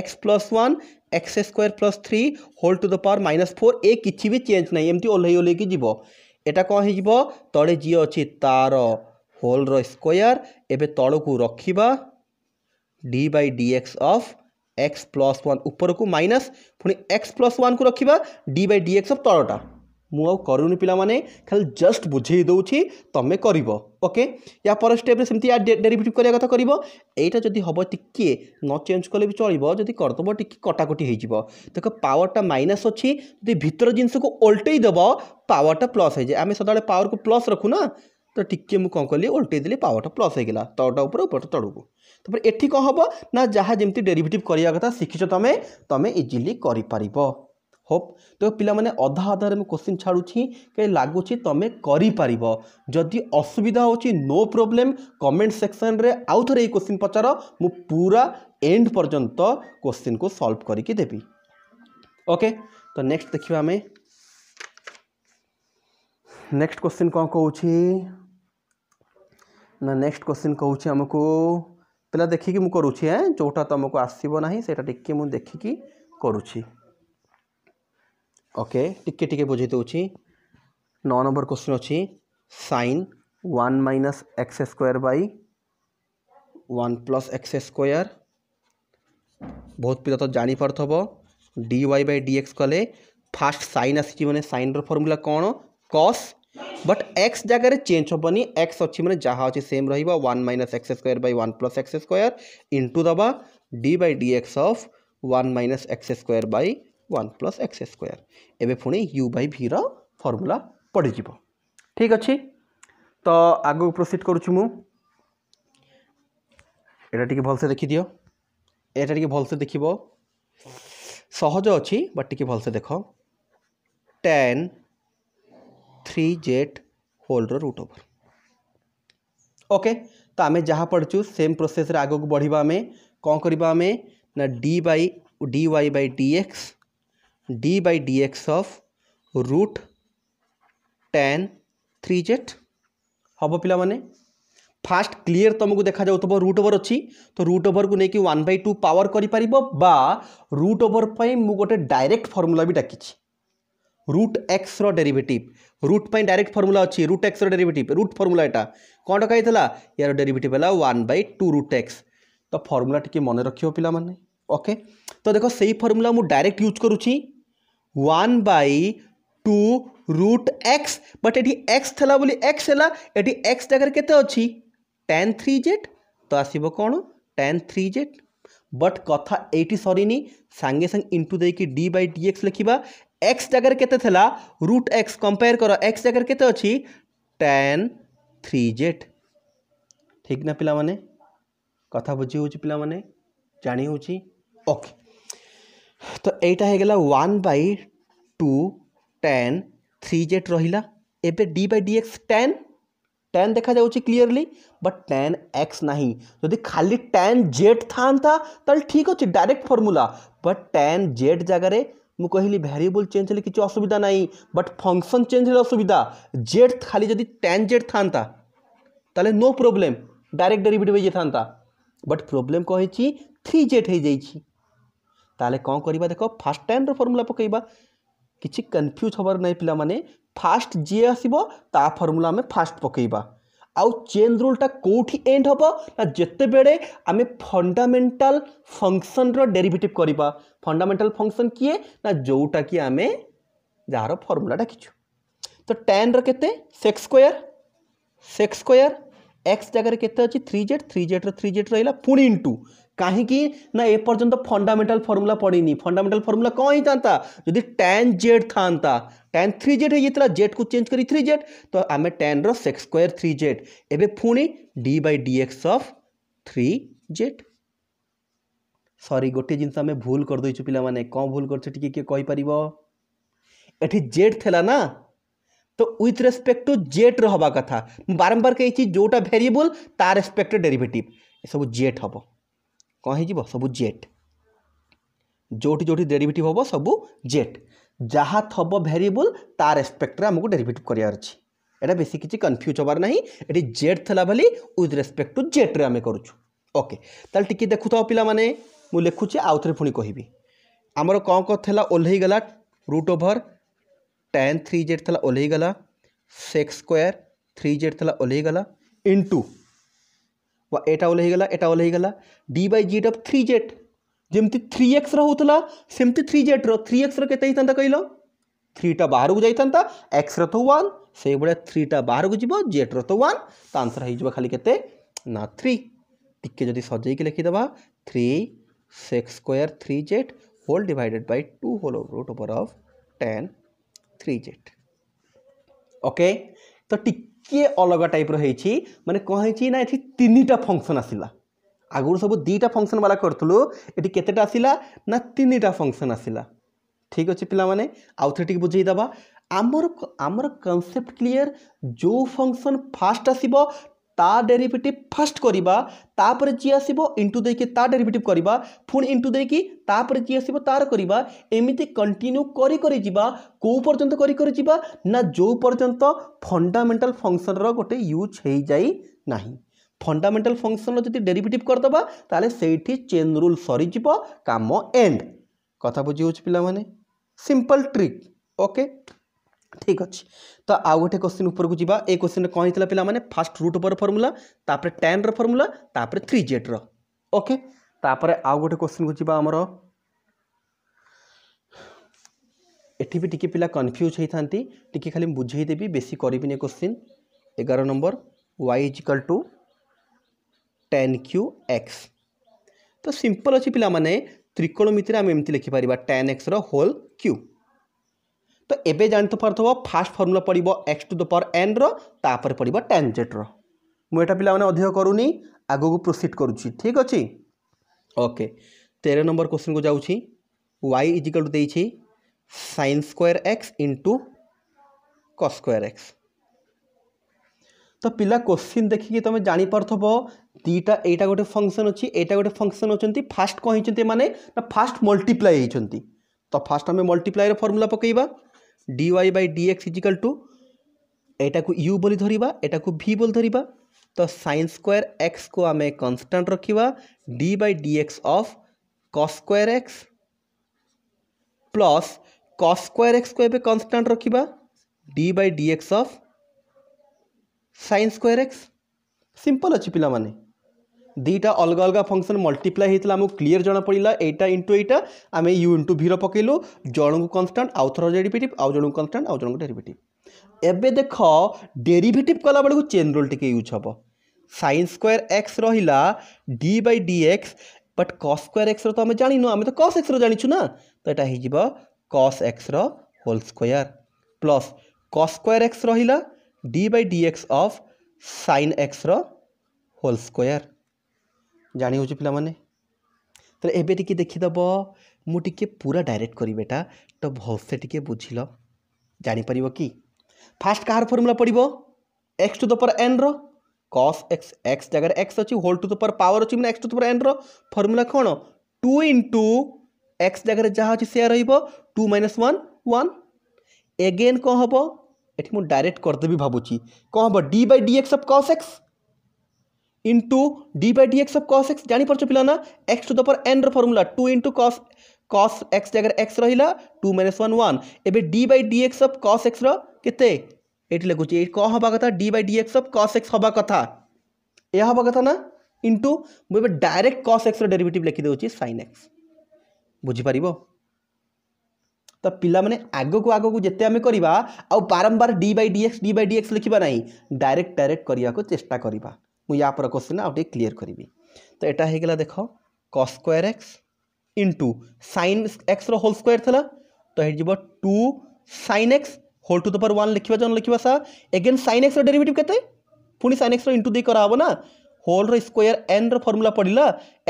[SPEAKER 1] x plus one x square plus three whole to the power minus four এ কিছু বি চেঞ্জ নাই এমতি ওহ্লাই ওহ্লাইকি যাব এটা কম হয়ে যাব তলে যিয়ে অছি তার হোলর স্কোয়ার এবে তলকু রখিবা d by d x of x plus one উপরকু মাইনাস পুঁ এক্স প্লস ওয়ানকু রখিবা d by d x of তলটা ମୁଁ ଆଉ କରୁନି ପିଲାମାନେ ଖାଲି ଜଷ୍ଟ ବୁଝେଇ ଦେଉଛି ତୁମେ କରିବ ଓକେ ୟା ପର ଷ୍ଟେପ୍ରେ ସେମିତି ଡେରିଭେଟିଭ୍ କରିବା କଥା କରିବ ଏଇଟା ଯଦି ହେବ ଟିକିଏ ନ ଚେଞ୍ଜ କଲେ ବି ଚଳିବ ଯଦି କରିଦେବ ଟିକିଏ କଟାକଟି ହେଇଯିବ ଦେଖ ପାୱାରଟା ମାଇନସ୍ ଅଛି ଯଦି ଭିତର ଜିନିଷକୁ ଓଲଟେଇ ଦେବ ପାୱାରଟା ପ୍ଲସ୍ ହେଇଯାଏ ଆମେ ସଦାବେଳେ ପାୱାରକୁ ପ୍ଲସ୍ ରଖୁ ନା ତ ଟିକିଏ ମୁଁ କ'ଣ କଲି ଓଲଟେଇ ଦେଲି ପାୱାରଟା ପ୍ଲସ୍ ହେଇଗଲା ତଳଟା ଉପରେ ଉପରଟା ତଳକୁ ତାପରେ ଏଠି କ'ଣ ହେବ ନା ଯାହା ଯେମିତି ଡେରିଭେଟିଭ୍ କରିବା କଥା ଶିଖିଛ ତୁମେ ତୁମେ ଇଜିଲି କରିପାରିବ ହୋପ୍ ତ ପିଲାମାନେ ଅଧା ଅଧାରେ ମୁଁ କୋଶ୍ଚିନ୍ ଛାଡ଼ୁଛି କାହିଁ ଲାଗୁଛି ତୁମେ କରିପାରିବ ଯଦି ଅସୁବିଧା ହେଉଛି ନୋ ପ୍ରୋବ୍ଲେମ୍ କମେଣ୍ଟ ସେକ୍ସନ୍ରେ ଆଉ ଥରେ ଏଇ କୋଶ୍ଚିନ୍ ପଚାର ମୁଁ ପୁରା ଏଣ୍ଡ ପର୍ଯ୍ୟନ୍ତ କୋଶ୍ଚିନ୍କୁ ସଲ୍ଭ କରିକି ଦେବି ଓକେ ତ ନେକ୍ସଟ ଦେଖିବା ଆମେ ନେକ୍ସଟ କୋଶ୍ଚିନ୍ କ'ଣ କହୁଛି ନା ନେକ୍ସଟ କ୍ୱେଶ୍ଚିନ୍ କହୁଛି ଆମକୁ ପିଲା ଦେଖିକି ମୁଁ କରୁଛି ଏଁ ଯେଉଁଟା ତୁମକୁ ଆସିବ ନାହିଁ ସେଇଟା ଟିକେ ମୁଁ ଦେଖିକି କରୁଛି ଓକେ ଟିକେ ଟିକେ ବୁଝେଇ ଦେଉଛି ନଅ ନମ୍ବର କ୍ୱେଶ୍ଚିନ୍ ଅଛି sine one minus x square by one plus x square ବହୁତ ପିଲା ତ ଜାଣିପାରୁଥିବ d y by d x କଲେ ଫାଷ୍ଟ ସାଇନ୍ ଆସିଛି ମାନେ ସାଇନ୍ର ଫର୍ମୁଲା କ'ଣ କସ୍ ବଟ୍ ଏକ୍ସ ଜାଗାରେ ଚେଞ୍ଜ ହେବନି ଏକ୍ସ ଅଛି ମାନେ ଯାହା ଅଛି ସେମ୍ ରହିବ one minus x square by one plus x square into ଦେବା d by d x of one minus x square by one plus x square ଏବେ ପୁଣି ୟୁ ବାଇ ଭିର ଫର୍ମୁଲା ପଡ଼ିଯିବ ଠିକ୍ ଅଛି ତ ଆଗକୁ ପ୍ରୋସିଡ଼ କରୁଛି ମୁଁ ଏଇଟା ଟିକେ ଭଲସେ ଦେଖିଦିଅ ଏଇଟା ଟିକେ ଭଲସେ ଦେଖିବ ସହଜ ଅଛି ବଟ୍ ଟିକେ ଭଲସେ ଦେଖ tan three z whole root over okay तो आम जहाँ पढ़चु सेम प्रोसेस रे आगे बढ़ावा आम कौन करवा ना d by d y by d x d by d x of root tan three z हम पाने फास्ट क्लीयर तुमको देखा जा रुट ओवर अच्छी तो रुट ओवर को लेकिन वन बै टू पावर कर रुट ओवर पर मुझे गोटे डायरेक्ट फर्मूला भी डाकि রুট এক্সর ডেরিভেটিভ রুট পাই ডাইরেক্ট ফর্মুলা অছি রুট এক্সর ডেরিভেটিভ রুট ফর্মুলা এটা কোণ ডকাইলা ইয়ার ডেরিভেটিভ হল one by two root x তো ফর্মুলা টিকি মনে রাখব পিলামানে ওকে তো দেখো সেই ফর্মুলা মু ডাইরেক্ট ইউজ করুছি one by two root x but এটি এক্স থালা বলি এক্স হেলা এটি এক্স জায়গার কেতে অছি টেন থ্রি জেড তো আসব কোণ টেন থ্রি জেড বট কথা এইটি সরিনি সাঙ্গে সাঙ্গে ইন্টু দিয়ে ডি বাই ডি এক্স লেখা एक्स जगार के रुट एक्स कंपेयर कर एक्स जगार के अच्छी टेन थ्री जेड ठीक ना पिला माने कथा बुझी हो पिला माने जानी हो ओके तो यहीटा हो one by two tan three z रहा एबे d by d x tan tan देखा जाऊँच क्लीयरली बट टेन एक्स ना जदि खाली टेन जेड था ठीक अच्छे direct formula but tan z जगार ମୁଁ କହିଲି ଭ୍ୟାରିଏବଲ୍ ଚେଞ୍ଜ ହେଲେ କିଛି ଅସୁବିଧା ନାହିଁ ବଟ୍ ଫଙ୍କସନ୍ ଚେଞ୍ଜ ହେଲେ ଅସୁବିଧା ଜେଡ୍ ଖାଲି ଯଦି ଟ୍ୟାନ୍ ଜେଡ୍ ଥାନ୍ତା ତାହେଲେ ନୋ ପ୍ରୋବ୍ଲେମ୍ ଡାଇରେକ୍ଟ ଡେରିଭେଟିଭ୍ ହେଇଯାଇଥାନ୍ତା ବଟ୍ ପ୍ରୋବ୍ଲେମ୍ କ'ଣ ହେଇଛି ଥ୍ରୀ ଜେଡ୍ ହେଇଯାଇଛି ତାହେଲେ କ'ଣ କରିବା ଦେଖ ଫାର୍ଷ୍ଟ ଟାଇମ୍ର ଫର୍ମୁଲା ପକାଇବା କିଛି କନଫ୍ୟୁଜ୍ ହେବାର ନାହିଁ ପିଲାମାନେ ଫାର୍ଷ୍ଟ ଯିଏ ଆସିବ ତା ଫର୍ମୁଲା ଆମେ ଫାର୍ଷ୍ଟ ପକାଇବା आउ चेन रूल टा कौटी एंड हम ना जिते बड़े आम फंडामेटाल फंक्शन रेरिभेटिव करवा फंडामेटाल फंक्शन किए ना जोटा कि आम जार फर्मूला डाकिछ तो टेन रे sec square sec square x जगह के थ्री जेड थ्री जेड्र थ्री जेड रहा पुणी इंटू कहीं ना एपर्त फंडामेंटाल फर्मूला पढ़ी फंडामेटाल फर्मुला कौन होता जो टैन जेड था टैन थ्री जेड होता जेड को चेंज करी थ्री जेड तो आम टैन रेक्स स्क् थ्री जेड एवं पुणी d by d x of three z सरी गोटे जिन भूल करदे पे कौन भूल करे जेड थी ना तो विथ रेस्पेक्ट टू जेट रहा कथा बारंबार कही जोटा भेरिएबल तार रेस्पेक्ट डेरिवेटिव सब जेड हम କ'ଣ ହେଇଯିବ ସବୁ ଜେଟ୍ ଯେଉଁଠି ଯେଉଁଠି ଡେରିଭେଟିଭ୍ ହେବ ସବୁ ଜେଟ୍ ଯାହା ଥବ ଭେରିଏବୁଲ୍ ତା ରେସ୍ପେକ୍ଟରେ ଆମକୁ ଡେରିଭେଟିଭ୍ କରିବାର ଅଛି ଏଇଟା ବେଶୀ କିଛି କନଫ୍ୟୁଜ୍ ହେବାର ନାହିଁ ଏଠି ଜେଟ୍ ଥିଲା ବୋଲି ୱିଥ୍ ରେସ୍ପେକ୍ଟ ଟୁ ଜେଟ୍ରେ ଆମେ କରୁଛୁ ଓକେ ତାହେଲେ ଟିକିଏ ଦେଖୁଥାଅ ପିଲାମାନେ ମୁଁ ଲେଖୁଛି ଆଉ ଥରେ ପୁଣି କହିବି ଆମର କ'ଣ କ'ଣ ଥିଲା ଓହ୍ଲେଇଗଲା root over tan three z ଥିଲା ଓହ୍ଲେଇଗଲା ସେକ୍ସ ସ୍କୋୟାର୍ ଥ୍ରୀ ଜେଟ୍ ଥିଲା ଓହ୍ଲେଇଗଲା ଇଣ୍ଟୁ এটাও হয়েগলা এটাও হয়েগলা d by z of three z যেমি থ্রি এক্স রোলা সেমতি থ্রি জেট্র থ্রি এক্সর কেতে হয়ে কহিল থ্রিটা বাহারক যাই এক্সর তো ওয়ান সেইভাবে থ্রিটা বাহারক যাব জেট্র তো ওয়ান তা আনসর হয়ে যাব খালি কেতে না থ্রি টিকে যদি সজাইকি লিখিদেবা three sec square three z whole divided by two whole root over of tan three z okay तो टिक ଟିକିଏ ଅଲଗା ଟାଇପ୍ର ହେଇଛି ମାନେ କ'ଣ ହେଇଛି ନା ଏଠି ତିନିଟା ଫଙ୍କସନ୍ ଆସିଲା ଆଗରୁ ସବୁ ଦୁଇଟା ଫଙ୍କସନ୍ ବାଲା କରୁଥିଲୁ ଏଠି କେତେଟା ଆସିଲା ନା ତିନିଟା ଫଙ୍କସନ୍ ଆସିଲା ଠିକ୍ ଅଛି ପିଲାମାନେ ଆଉଥରେ ଟିକେ ବୁଝେଇଦେବା ଆମର ଆମର କନସେପ୍ଟ କ୍ଲିଅର ଯେଉଁ ଫଙ୍କସନ୍ ଫାଷ୍ଟ ଆସିବ তা ଡେରିଭେଟିଭ୍ ଫାର୍ଷ୍ଟ କରିବା ତାପରେ ଯିଏ ଆସିବ ଇଣ୍ଟୁ ଦେଇକି ତା ଡେରିଭେଟିଭ୍ କରିବା ପୁଣି ଇଣ୍ଟୁ ଦେଇକି ତାପରେ ଯିଏ ଆସିବ ତାର କରିବା ଏମିତି କଣ୍ଟିନ୍ୟୁ କରି କରି ଯିବା କେଉଁ ପର୍ଯ୍ୟନ୍ତ କରି କରି ଯିବା ନା ଯେଉଁ ପର୍ଯ୍ୟନ୍ତ ଫଣ୍ଡାମେଣ୍ଟାଲ୍ ଫଙ୍କସନ୍ର ଗୋଟେ ୟୁଜ୍ ହୋଇଯାଇ ନାହିଁ ଫଣ୍ଡାମେଣ୍ଟାଲ୍ ଫଙ୍କସନ୍ର ଯଦି ଡେରିଭେଟିଭ୍ କରିଦେବା ତାହେଲେ ସେଇଠି ଚେନ୍ ରୁଲ୍ ସରିଯିବ କାମ ଏଣ୍ଡ କଥା ବୁଝି ହେଉଛି ପିଲାମାନେ ସିମ୍ପଲ୍ ଟ୍ରିକ୍ ଓକେ ঠিক ଅଛି ତ ଆଉ ଗୋଟେ କୋଶ୍ଚିନ୍ ଉପରକୁ ଯିବା ଏ କୋଶ୍ଚିନ୍ରେ କ'ଣ ହେଇଥିଲା ପିଲାମାନେ ଫାର୍ଷ୍ଟ ରୁଟ୍ ଉପର ଫର୍ମୁଲା ତାପରେ ଟେନ୍ର ଫର୍ମୁଲା ତାପରେ ଥ୍ରୀ ଜେଡ଼୍ର ଓକେ ତାପରେ ଆଉ ଗୋଟେ କୋଶ୍ଚିନ୍କୁ ଯିବା ଆମର ଏଠି ବି ଟିକେ ପିଲା କନଫ୍ୟୁଜ୍ ହେଇଥାନ୍ତି ଟିକେ ଖାଲି ମୁଁ ବୁଝେଇଦେବି ବେଶୀ କରିବିନି କୋଶ୍ଚିନ୍ ଏଗାର number y is equal to tan cube x ତ ସିମ୍ପଲ୍ ଅଛି ପିଲାମାନେ ତ୍ରିକୋଣମିତିରେ ଆମେ ଏମିତି ଲେଖିପାରିବା ଟେନ୍ ଏକ୍ସର ହୋଲ୍ କ୍ୟୁ তো ଏବେ ଜାଣିପାରୁଥିବ ଫାଷ୍ଟ ଫର୍ମୁଲା ପଡ଼ିବ ଏକ୍ସ ଟୁ ଦ ପର୍ ଏନ୍ର ତାପରେ ପଡ଼ିବ ଟ୍ୟାଞ୍ଜେଟ୍ର ମୁଁ ଏଇଟା ପିଲାମାନେ ଅଧିକ କରୁନି ଆଗକୁ ପ୍ରୋସିଡ଼ କରୁଛି ଠିକ୍ ଅଛି ଓକେ ତେର ନମ୍ବର କୋଶ୍ଚିନ୍କୁ ଯାଉଛି ୱାଇ ଇଜିକାଲ୍ ଟୁ ଦେଇଛି sine square x into cos square x ତ ପିଲା କୋଶ୍ଚିନ୍ ଦେଖିକି ତୁମେ ଜାଣିପାରୁଥିବ ଦୁଇଟା ଏଇଟା ଗୋଟେ ଫଙ୍କସନ୍ ଅଛି ଏଇଟା ଗୋଟେ ଫଙ୍କସନ୍ ଅଛନ୍ତି ଫାଷ୍ଟ କ'ଣ ହେଇଛନ୍ତି ଏମାନେ ନା ଫାଷ୍ଟ ମଲ୍ଟିପ୍ଲାଏ ହେଇଛନ୍ତି ତ ଫାଷ୍ଟ ଆମେ ମଲ୍ଟିପ୍ଲାଏର ଫର୍ମୁଲା ପକାଇବା d y by d x is equal to এটাকু ইউ বলি ধরিবা এটাকু ভি বলি ধরিবা ତ ସାଇନ୍ ସ୍କୋୟାର ଏକ୍ସକୁ ଆମେ କନଷ୍ଟାଣ୍ଟ ରଖିବା d by d x of cos square x plus cos square ଏକ୍ସକୁ ଏବେ କନଷ୍ଟାଣ୍ଟ ରଖିବା d by d x of sine square x simple ଅଛି ପିଲାମାନେ দুইটা অলগা অলগা ফংশন মল্টিপ্লাই হয়েছিল আমি ক্লিয়ার জনাপড়া এইটা ইন্টু এইটা আমি ইউ ইন্টু ভির পকাইলু জনক কনস্টাট আউ থর ডেরিভেটিভ আউ জনক কনস্টাট আউ জনক ডেরিভেটিভ এবে দেখ ডেরিভেটিভ কলা বেড়ে চেন রুল টিকি ইউজ হব সাইন স্কোয়ার এক্স রহিলা d by d x but cos square এক্সর তো আমি জানিনু আমি তো কস এক্সর জানিছু না তো এটা হয়ে যাব কস এক্সর whole square plus cos square x রহিলা d by d x of sine এক্সর হোল স্কোয়ার ଜାଣିହେଉଛି ପିଲାମାନେ ତାହେଲେ ଏବେ ଟିକେ ଦେଖିଦେବ ମୁଁ ଟିକେ ପୁରା ଡାଇରେକ୍ଟ କରିବି ଏଟା ତ ଭଲସେ ଟିକେ ବୁଝିଲ ଜାଣିପାରିବ କି ଫାଷ୍ଟ କାହାର ଫର୍ମୁଲା ପଡ଼ିବ ଏକ୍ସ ଟୁ ଦ ପର ଏନ୍ର କସ୍ ଏକ୍ସ ଏକ୍ସ ଜାଗାରେ ଏକ୍ସ ଅଛି ହୋଲ୍ ଟୁ ଦ ପର ପାୱାର ଅଛି ମାନେ ଏକ୍ସ ଟୁ ଦ ପର ଏନ୍ର ଫର୍ମୁଲା କ'ଣ ଟୁ ଇଣ୍ଟୁ ଏକ୍ସ ଜାଗାରେ ଯାହା ଅଛି ସେୟା ରହିବ two minus one one again କ'ଣ ହେବ ଏଠି ମୁଁ ଡାଇରେକ୍ଟ କରିଦେବି ଭାବୁଛି କ'ଣ ହେବ d by d x of cos x into d by d x of cos x जानीपरछ पिलाना x to the power n formula two into cos cos x जगह एक्स रहा टू माइनस वन वन एवं d by d x of cos x रेते ये लिखुचे कौन हवा कथा d by d x of cos x हवा कथा यह हवा कथा ना इंटु मुझे डायरेक्ट कस एक्स रेरिट लिखिदे सैन एक्स बुझिपार तो पाने आग को आग को जिते आम करवा आ बारंबार d by d x d by d x लिखा ना डायरेक्ट डायरेक्ट करने को चेस्टा करवा ମୁଁ ୟା ପରେ କୋଶ୍ଚିନ୍ ଆଉ ଟିକେ କ୍ଲିଅର୍ କରିବି ତ ଏଇଟା ହେଇଗଲା ଦେଖ cos square x into sine ଏକ୍ସର ହୋଲ୍ ସ୍କୋୟାର୍ ଥିଲା ତ ହେଇଯିବ two sine x whole to the power one লিখবা যে লিখবা সা এগেন সাইন এক্সর ডেরিভেটিভ কেতে পুনি সাইন এক্সর ইন্টু দিয়ে করা হব না হোলর স্কোয়ার এন র ফর্মুলা পড়া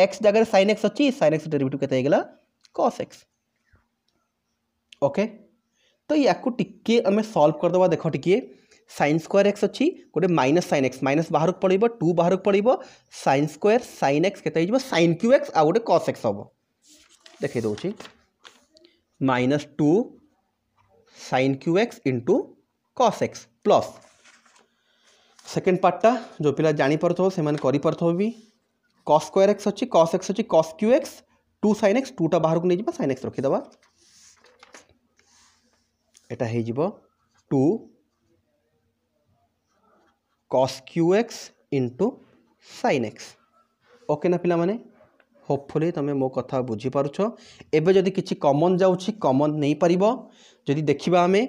[SPEAKER 1] এক্স জায়গায় সাইন এক্স অছি সাইন এক্সর ডেরিভেটিভ কেতে হয়ে গেলা কস এক্স ওকে तो या टे आम सल्व करदे देख टी सैन स्क्वयर एक्स अच्छी गोटे माइनस सैन एक्स माइनस बाहर को पड़ो टू बाहर को पड़ो सैन स्क्वयर सैन एक्स के सैन क्यू एक्स आ गए कस एक्स हम देखे दौर minus two sine cube x into cos x plus second पार्टा जो पिला जापर से भी कस स्क्वयर एक्स अच्छी कस एक्स अच्छी cos cube x two sine x टूटा बाहर को नहीं जा सैन एक्स এটা হয়ে two cos cube x into sine x okay না পিলামানে হোপফুলি তুমি মো কথা বুঝিপারুছ এবে যদি কিছু কমন যাচ্ছি কমন নেইপারিব যদি দেখিবা আমি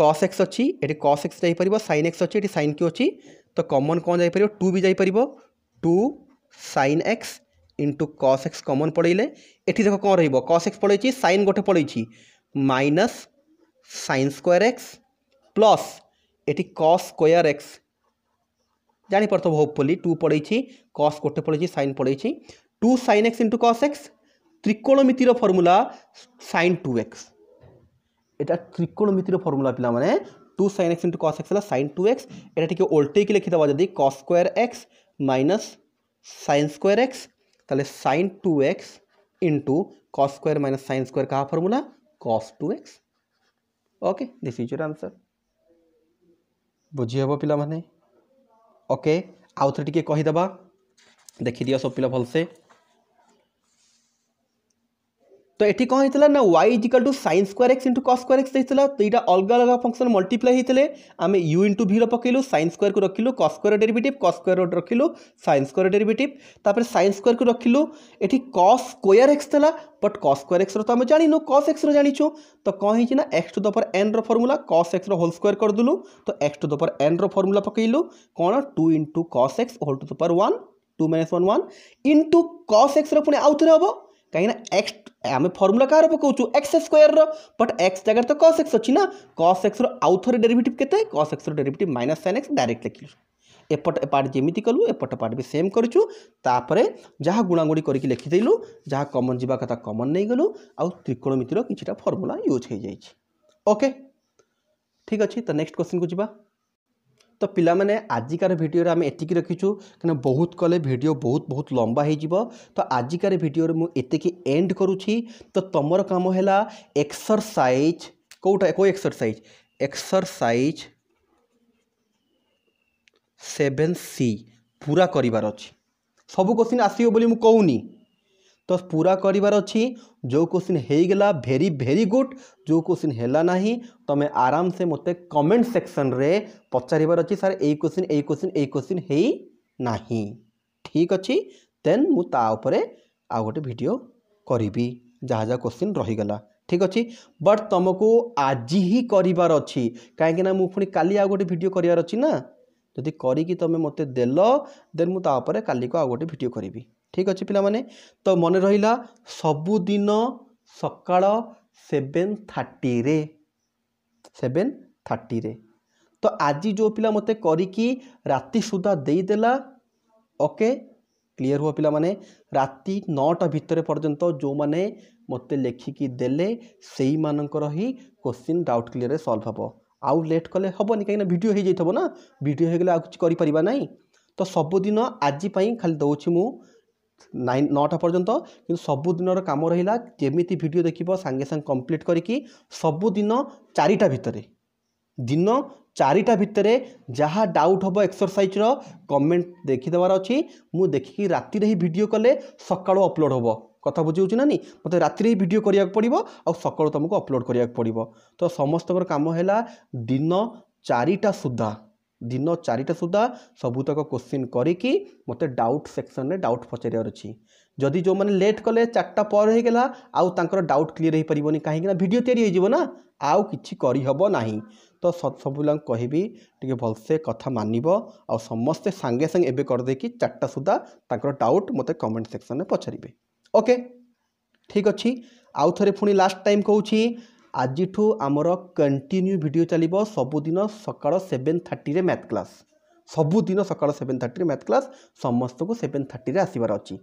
[SPEAKER 1] কস এক্স অছি এটি কস এক্স যাইপারিব সাইন এক্স অছি এটি সাইন কিউ অছি তো কমন কম যাইপারিব টু বি যাইপারিব two sine x into cos x common পড়াইলে এটি দেখো কম রহব কস এক্স পড়াইছি সাইন গোটে পড়াইছি minus sine square x plus এটি কস স্কোয়ার এক্স জানিপারথব হোপফুলি টু পড়েছি কস করতে পড়েছি সাইন পড়েছি two sine x into cos x ত্রিকোণমিতির ফর্মুলা সাইন টু এক্স এটা ত্রিকোণমিতির ফর্মুলা পিলা মানে two sine x into cos x হল সাইন টু এক্স এটা টিকি লিখে দেওয়া যদি cos square x minus sine square x তাহলে sine two x into cos square minus sine square কাহা formula cos two x okay this is your answer ବୁଝି ହେବ ପିଲାମାନେ ଓକେ ଆଉ ଥରେ ଟିକେ କହିଦେବା ଦେଖିଦିଅ ସବୁ ପିଲା ଭଲସେ তো এটি কম হয়েছিল না y is equal to sine square x into cos square x হয়েছিল তো এইটা অলগা অলগা ফংশন মল্টিপ্লাই হয়েছে আমি ইউ ইন্টু ভির পকাইলু সাইন স্কোয়ারকে রখিলু cos square derivative cos square রখিলু সাইন স্কোয়ার ডেরিভেটিভ তাপরে সাইন স্কোয়ারকে রখিলু এটি কস স্কোয়ার এক্স লা বট কস স্কোয়ার এক্সর তো আমি জাণিনু কস এক্সর জাঁচু তো কম হয়েছি না x to the power n formula cos এক্সর হোল স্কোয়ার করেদেলু তো x to the power n formula পকাইলু কোণ two into cos x whole to the power one two minus one one into cos এক্সর পুଣି আউথরে হব କାହିଁକିନା ଏକ୍ସ ଆମେ ଫର୍ମୁଲା କାହାର ପକାଉଛୁ ଏକ୍ସ ସ୍କୋୟାରର ବଟ୍ ଏକ୍ସ ଜାଗାରେ ତ କସ୍ ଏକ୍ସ ଅଛି ନା କସ୍ ଏକ୍ସର ଆଉ ଥରେ ଡେରିଭେଟିଭ୍ କେତେ କସ୍ ଏକ୍ସର derivative minus sine x direct ଲେଖିଲୁ ଏପଟ ପାର୍ଟ ଯେମିତି କଲୁ ଏପଟ ପାର୍ଟ ବି ସେମ୍ କରିଛୁ ତାପରେ ଯାହା ଗୁଣାଗୁଣି କରିକି ଲେଖିଦେଲୁ ଯାହା କମନ୍ ଯିବା କଥା କମନ୍ ନେଇଗଲୁ ଆଉ ତ୍ରିକୋଣମିତିର କିଛିଟା ଫର୍ମୁଲା ୟୁଜ୍ ହୋଇଯାଇଛି ଓକେ ଠିକ୍ ଅଛି ତ ନେକ୍ସଟ କ୍ୱେଶ୍ଚିନ୍କୁ ଯିବା ତ ପିଲାମାନେ ଆଜିକାର ଭିଡ଼ିଓରେ ଆମେ ଏତିକି ରଖିଛୁ କାରଣ ବହୁତ କଲେ ଭିଡ଼ିଓ ବହୁତ ବହୁତ ଲମ୍ବା ହୋଇଯିବ ତ ଆଜିକାର ଭିଡ଼ିଓରେ ମୁଁ ଏତିକି ଏଣ୍ଡ କରୁଛି ତ ତୁମର କାମ ହେଲା ଏକ୍ସରସାଇଜ୍ କେଉଁଟା କେଉଁ ଏକ୍ସରସାଇଜ୍ ଏକ୍ସରସାଇଜ୍ ସେଭେନ୍ ସି ପୁରା କରିବାର ଅଛି ସବୁ କୋଶ୍ଚିନ୍ ଆସିବ ବୋଲି ମୁଁ କହୁନି ତ ପୁରା କରିବାର ଅଛି ଯେଉଁ କୋଶ୍ଚିନ୍ ହେଇଗଲା ଭେରି ଭେରି ଗୁଡ଼୍ ଯେଉଁ କୋଶ୍ଚିନ୍ ହେଲା ନାହିଁ ତୁମେ ଆରାମସେ ମୋତେ କମେଣ୍ଟ ସେକ୍ସନ୍ରେ ପଚାରିବାର ଅଛି ସାର୍ ଏଇ କୋଶ୍ଚିନ୍ ଏଇ କୋଶ୍ଚିନ୍ ଏଇ କୋଶ୍ଚିନ୍ ହେଇ ନାହିଁ ଠିକ୍ ଅଛି ଦେନ୍ ମୁଁ ତା ଉପରେ ଆଉ ଗୋଟେ ଭିଡ଼ିଓ କରିବି ଯାହା ଯାହା କୋଶ୍ଚିନ୍ ରହିଗଲା ଠିକ୍ ଅଛି ବଟ୍ ତୁମକୁ ଆଜି ହିଁ କରିବାର ଅଛି କାହିଁକିନା ମୁଁ ପୁଣି କାଲି ଆଉ ଗୋଟେ ଭିଡ଼ିଓ କରିବାର ଅଛି ନା ଯଦି କରିକି ତୁମେ ମୋତେ ଦେଲ ଦେନ୍ ମୁଁ ତା ଉପରେ କାଲିକୁ ଆଉ ଗୋଟେ ଭିଡ଼ିଓ କରିବି ঠিক ଅଛି ପିଲାମାନେ ତ ମନେ ରହିଲା ସବୁଦିନ ସକାଳ ସେଭେନ୍ ଥାର୍ଟିରେ ସେଭେନ୍ ଥାର୍ଟିରେ ତ ଆଜି ଯେଉଁ ପିଲା ମୋତେ କରିକି ରାତି ସୁଦ୍ଧା ଦେଇଦେଲା ଓକେ କ୍ଲିଅର୍ ହୁଅ ପିଲାମାନେ ରାତି ନଅଟା ଭିତରେ ପର୍ଯ୍ୟନ୍ତ ଯେଉଁମାନେ ମୋତେ ଲେଖିକି ଦେଲେ ସେଇମାନଙ୍କର ହିଁ କୋଶ୍ଚିନ୍ ଡାଉଟ୍ କ୍ଲିଅର୍ରେ ସଲ୍ଭ ହେବ ଆଉ ଲେଟ୍ କଲେ ହେବନି କାହିଁକିନା ଭିଡ଼ିଓ ହେଇଯାଇଥିବ ନା ଭିଡ଼ିଓ ହେଇଗଲେ ଆଉ କିଛି କରିପାରିବା ନାହିଁ ତ ସବୁଦିନ ଆଜି ପାଇଁ ଖାଲି ଦେଉଛି ମୁଁ নাইন নটা পর্যন্ত কিন্তু ସବୁଦିନର କାମ ରହିଲା ଯେମିତି ଭିଡ଼ିଓ ଦେଖିବ ସାଙ୍ଗେ ସାଙ୍ଗେ କମ୍ପ୍ଲିଟ୍ କରିକି ସବୁଦିନ ଚାରିଟା ଭିତରେ ଦିନ ଚାରିଟା ଭିତରେ ଯାହା ଡାଉଟ୍ ହେବ ଏକ୍ସରସାଇଜ୍ର କମେଣ୍ଟ ଦେଖିଦେବାର ଅଛି ମୁଁ ଦେଖିକି ରାତିରେ ହିଁ ଭିଡ଼ିଓ କଲେ ସକାଳୁ ଅପଲୋଡ଼ ହେବ କଥା ବୁଝିହେଉଛି ନା ନାହିଁ ମୋତେ ରାତିରେ ହିଁ ଭିଡ଼ିଓ କରିବାକୁ ପଡ଼ିବ ଆଉ ସକାଳୁ ତୁମକୁ ଅପଲୋଡ଼ କରିବାକୁ ପଡ଼ିବ ତ ସମସ୍ତଙ୍କର କାମ ହେଲା ଦିନ ଚାରିଟା ସୁଦ୍ଧା ଦିନ ଚାରିଟା ସୁଦ୍ଧା ସବୁତକ କୋଶ୍ଚିନ୍ କରିକି ମୋତେ ଡାଉଟ୍ ସେକ୍ସନ୍ରେ ଡାଉଟ୍ ପଚାରିବାର ଅଛି ଯଦି ଯେଉଁମାନେ ଲେଟ୍ କଲେ ଚାରିଟା ପରେ ହୋଇଗଲା ଆଉ ତାଙ୍କର ଡାଉଟ୍ କ୍ଲିଅର୍ ହେଇପାରିବନି କାହିଁକିନା ଭିଡ଼ିଓ ତିଆରି ହେଇଯିବ ନା ଆଉ କିଛି କରିହେବ ନାହିଁ ତ ସବୁ ପିଲାଙ୍କୁ କହିବି ଟିକେ ଭଲସେ କଥା ମାନିବ ଆଉ ସମସ୍ତେ ସାଙ୍ଗେ ସାଙ୍ଗେ ଏବେ କରିଦେଇକି ଚାରିଟା ସୁଦ୍ଧା ତାଙ୍କର ଡାଉଟ୍ ମୋତେ କମେଣ୍ଟ ସେକ୍ସନ୍ରେ ପଚାରିବେ ଓକେ ଠିକ୍ ଅଛି ଆଉ ଥରେ ପୁଣି ଲାଷ୍ଟ ଟାଇମ୍ କହୁଛି ଆଜିଠୁ ଆମର କଣ୍ଟିନ୍ୟୁ ଭିଡ଼ିଓ ଚାଲିବ ସବୁଦିନ ସକାଳ ସେଭେନ୍ ଥାର୍ଟିରେ ମ୍ୟାଥ୍ କ୍ଲାସ୍ ସବୁଦିନ ସକାଳ ସେଭେନ୍ ଥାର୍ଟିରେ ମ୍ୟାଥ୍ କ୍ଲାସ୍ ସମସ୍ତଙ୍କୁ ସେଭେନ୍ ଥାର୍ଟିରେ ଆସିବାର ଅଛି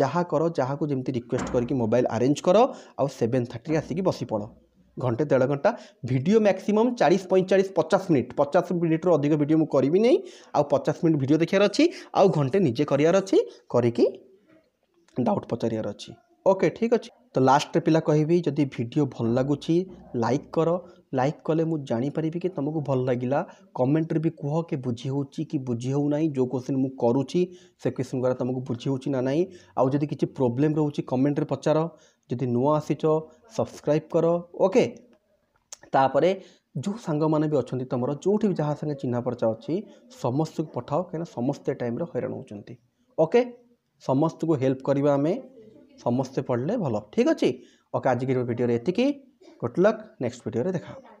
[SPEAKER 1] ଯାହା କର ଯାହାକୁ ଯେମିତି ରିକ୍ୱେଷ୍ଟ କରିକି ମୋବାଇଲ୍ ଆରେଞ୍ଜ କର ଆଉ ସେଭେନ୍ ଥାର୍ଟିରେ ଆସିକି ବସି ପଡ଼ ଘଣ୍ଟେ ଦେଢ଼ ଘଣ୍ଟା ଭିଡ଼ିଓ ମ୍ୟାକ୍ସିମମ୍ ଚାଳିଶ ପଇଁଚାଳିଶ ପଚାଶ ମିନିଟ୍ ପଚାଶ ମିନିଟ୍ରୁ ଅଧିକ ଭିଡ଼ିଓ ମୁଁ କରିବି ନାହିଁ ଆଉ ପଚାଶ ମିନିଟ୍ ଭିଡ଼ିଓ ଦେଖିବାର ଅଛି ଆଉ ଘଣ୍ଟେ ନିଜେ କରିବାର ଅଛି କରିକି ଡାଉଟ୍ ପଚାରିବାର ଅଛି ଓକେ ଠିକ୍ ଅଛି ତ ଲାଷ୍ଟରେ ପିଲା କହିବି ଯଦି ଭିଡ଼ିଓ ଭଲ ଲାଗୁଛି ଲାଇକ୍ କର ଲାଇକ୍ କଲେ ମୁଁ ଜାଣିପାରିବି କି ତୁମକୁ ଭଲ ଲାଗିଲା କମେଣ୍ଟରେ ବି କୁହ କି ବୁଝି ହେଉଛି କି ବୁଝି ହେଉନାହିଁ ଯେଉଁ କୋଶ୍ଚିନ୍ ମୁଁ କରୁଛି ସେ କୋଶ୍ଚିନ୍ ଦ୍ୱାରା ତୁମକୁ ବୁଝି ହେଉଛି ନା ନାହିଁ ଆଉ ଯଦି କିଛି ପ୍ରୋବ୍ଲେମ୍ ରହୁଛି କମେଣ୍ଟରେ ପଚାର ଯଦି ନୂଆ ଆସିଛ ସବସ୍କ୍ରାଇବ୍ କର ଓକେ ତାପରେ ଯେଉଁ ସାଙ୍ଗମାନେ ବି ଅଛନ୍ତି ତୁମର ଯେଉଁଠି ବି ଯାହା ସାଙ୍ଗେ ଚିହ୍ନା ପରିଚୟ ଅଛି ସମସ୍ତଙ୍କୁ ପଠାଅ କାହିଁକିନା ସମସ୍ତେ ଟାଇମ୍ରେ ହଇରାଣ ହେଉଛନ୍ତି ଓକେ ସମସ୍ତଙ୍କୁ ହେଲ୍ପ କରିବା ଆମେ ସମସ୍ତେ ପଢ଼ିଲେ ଭଲ ଠିକ୍ ଅଛି ଓକେ ଆଜିକି ଭିଡ଼ିଓରେ ଏତିକି ଗୁଡ଼୍ ଲକ୍ ନେକ୍ସଟ ଭିଡ଼ିଓରେ ଦେଖା ହେବ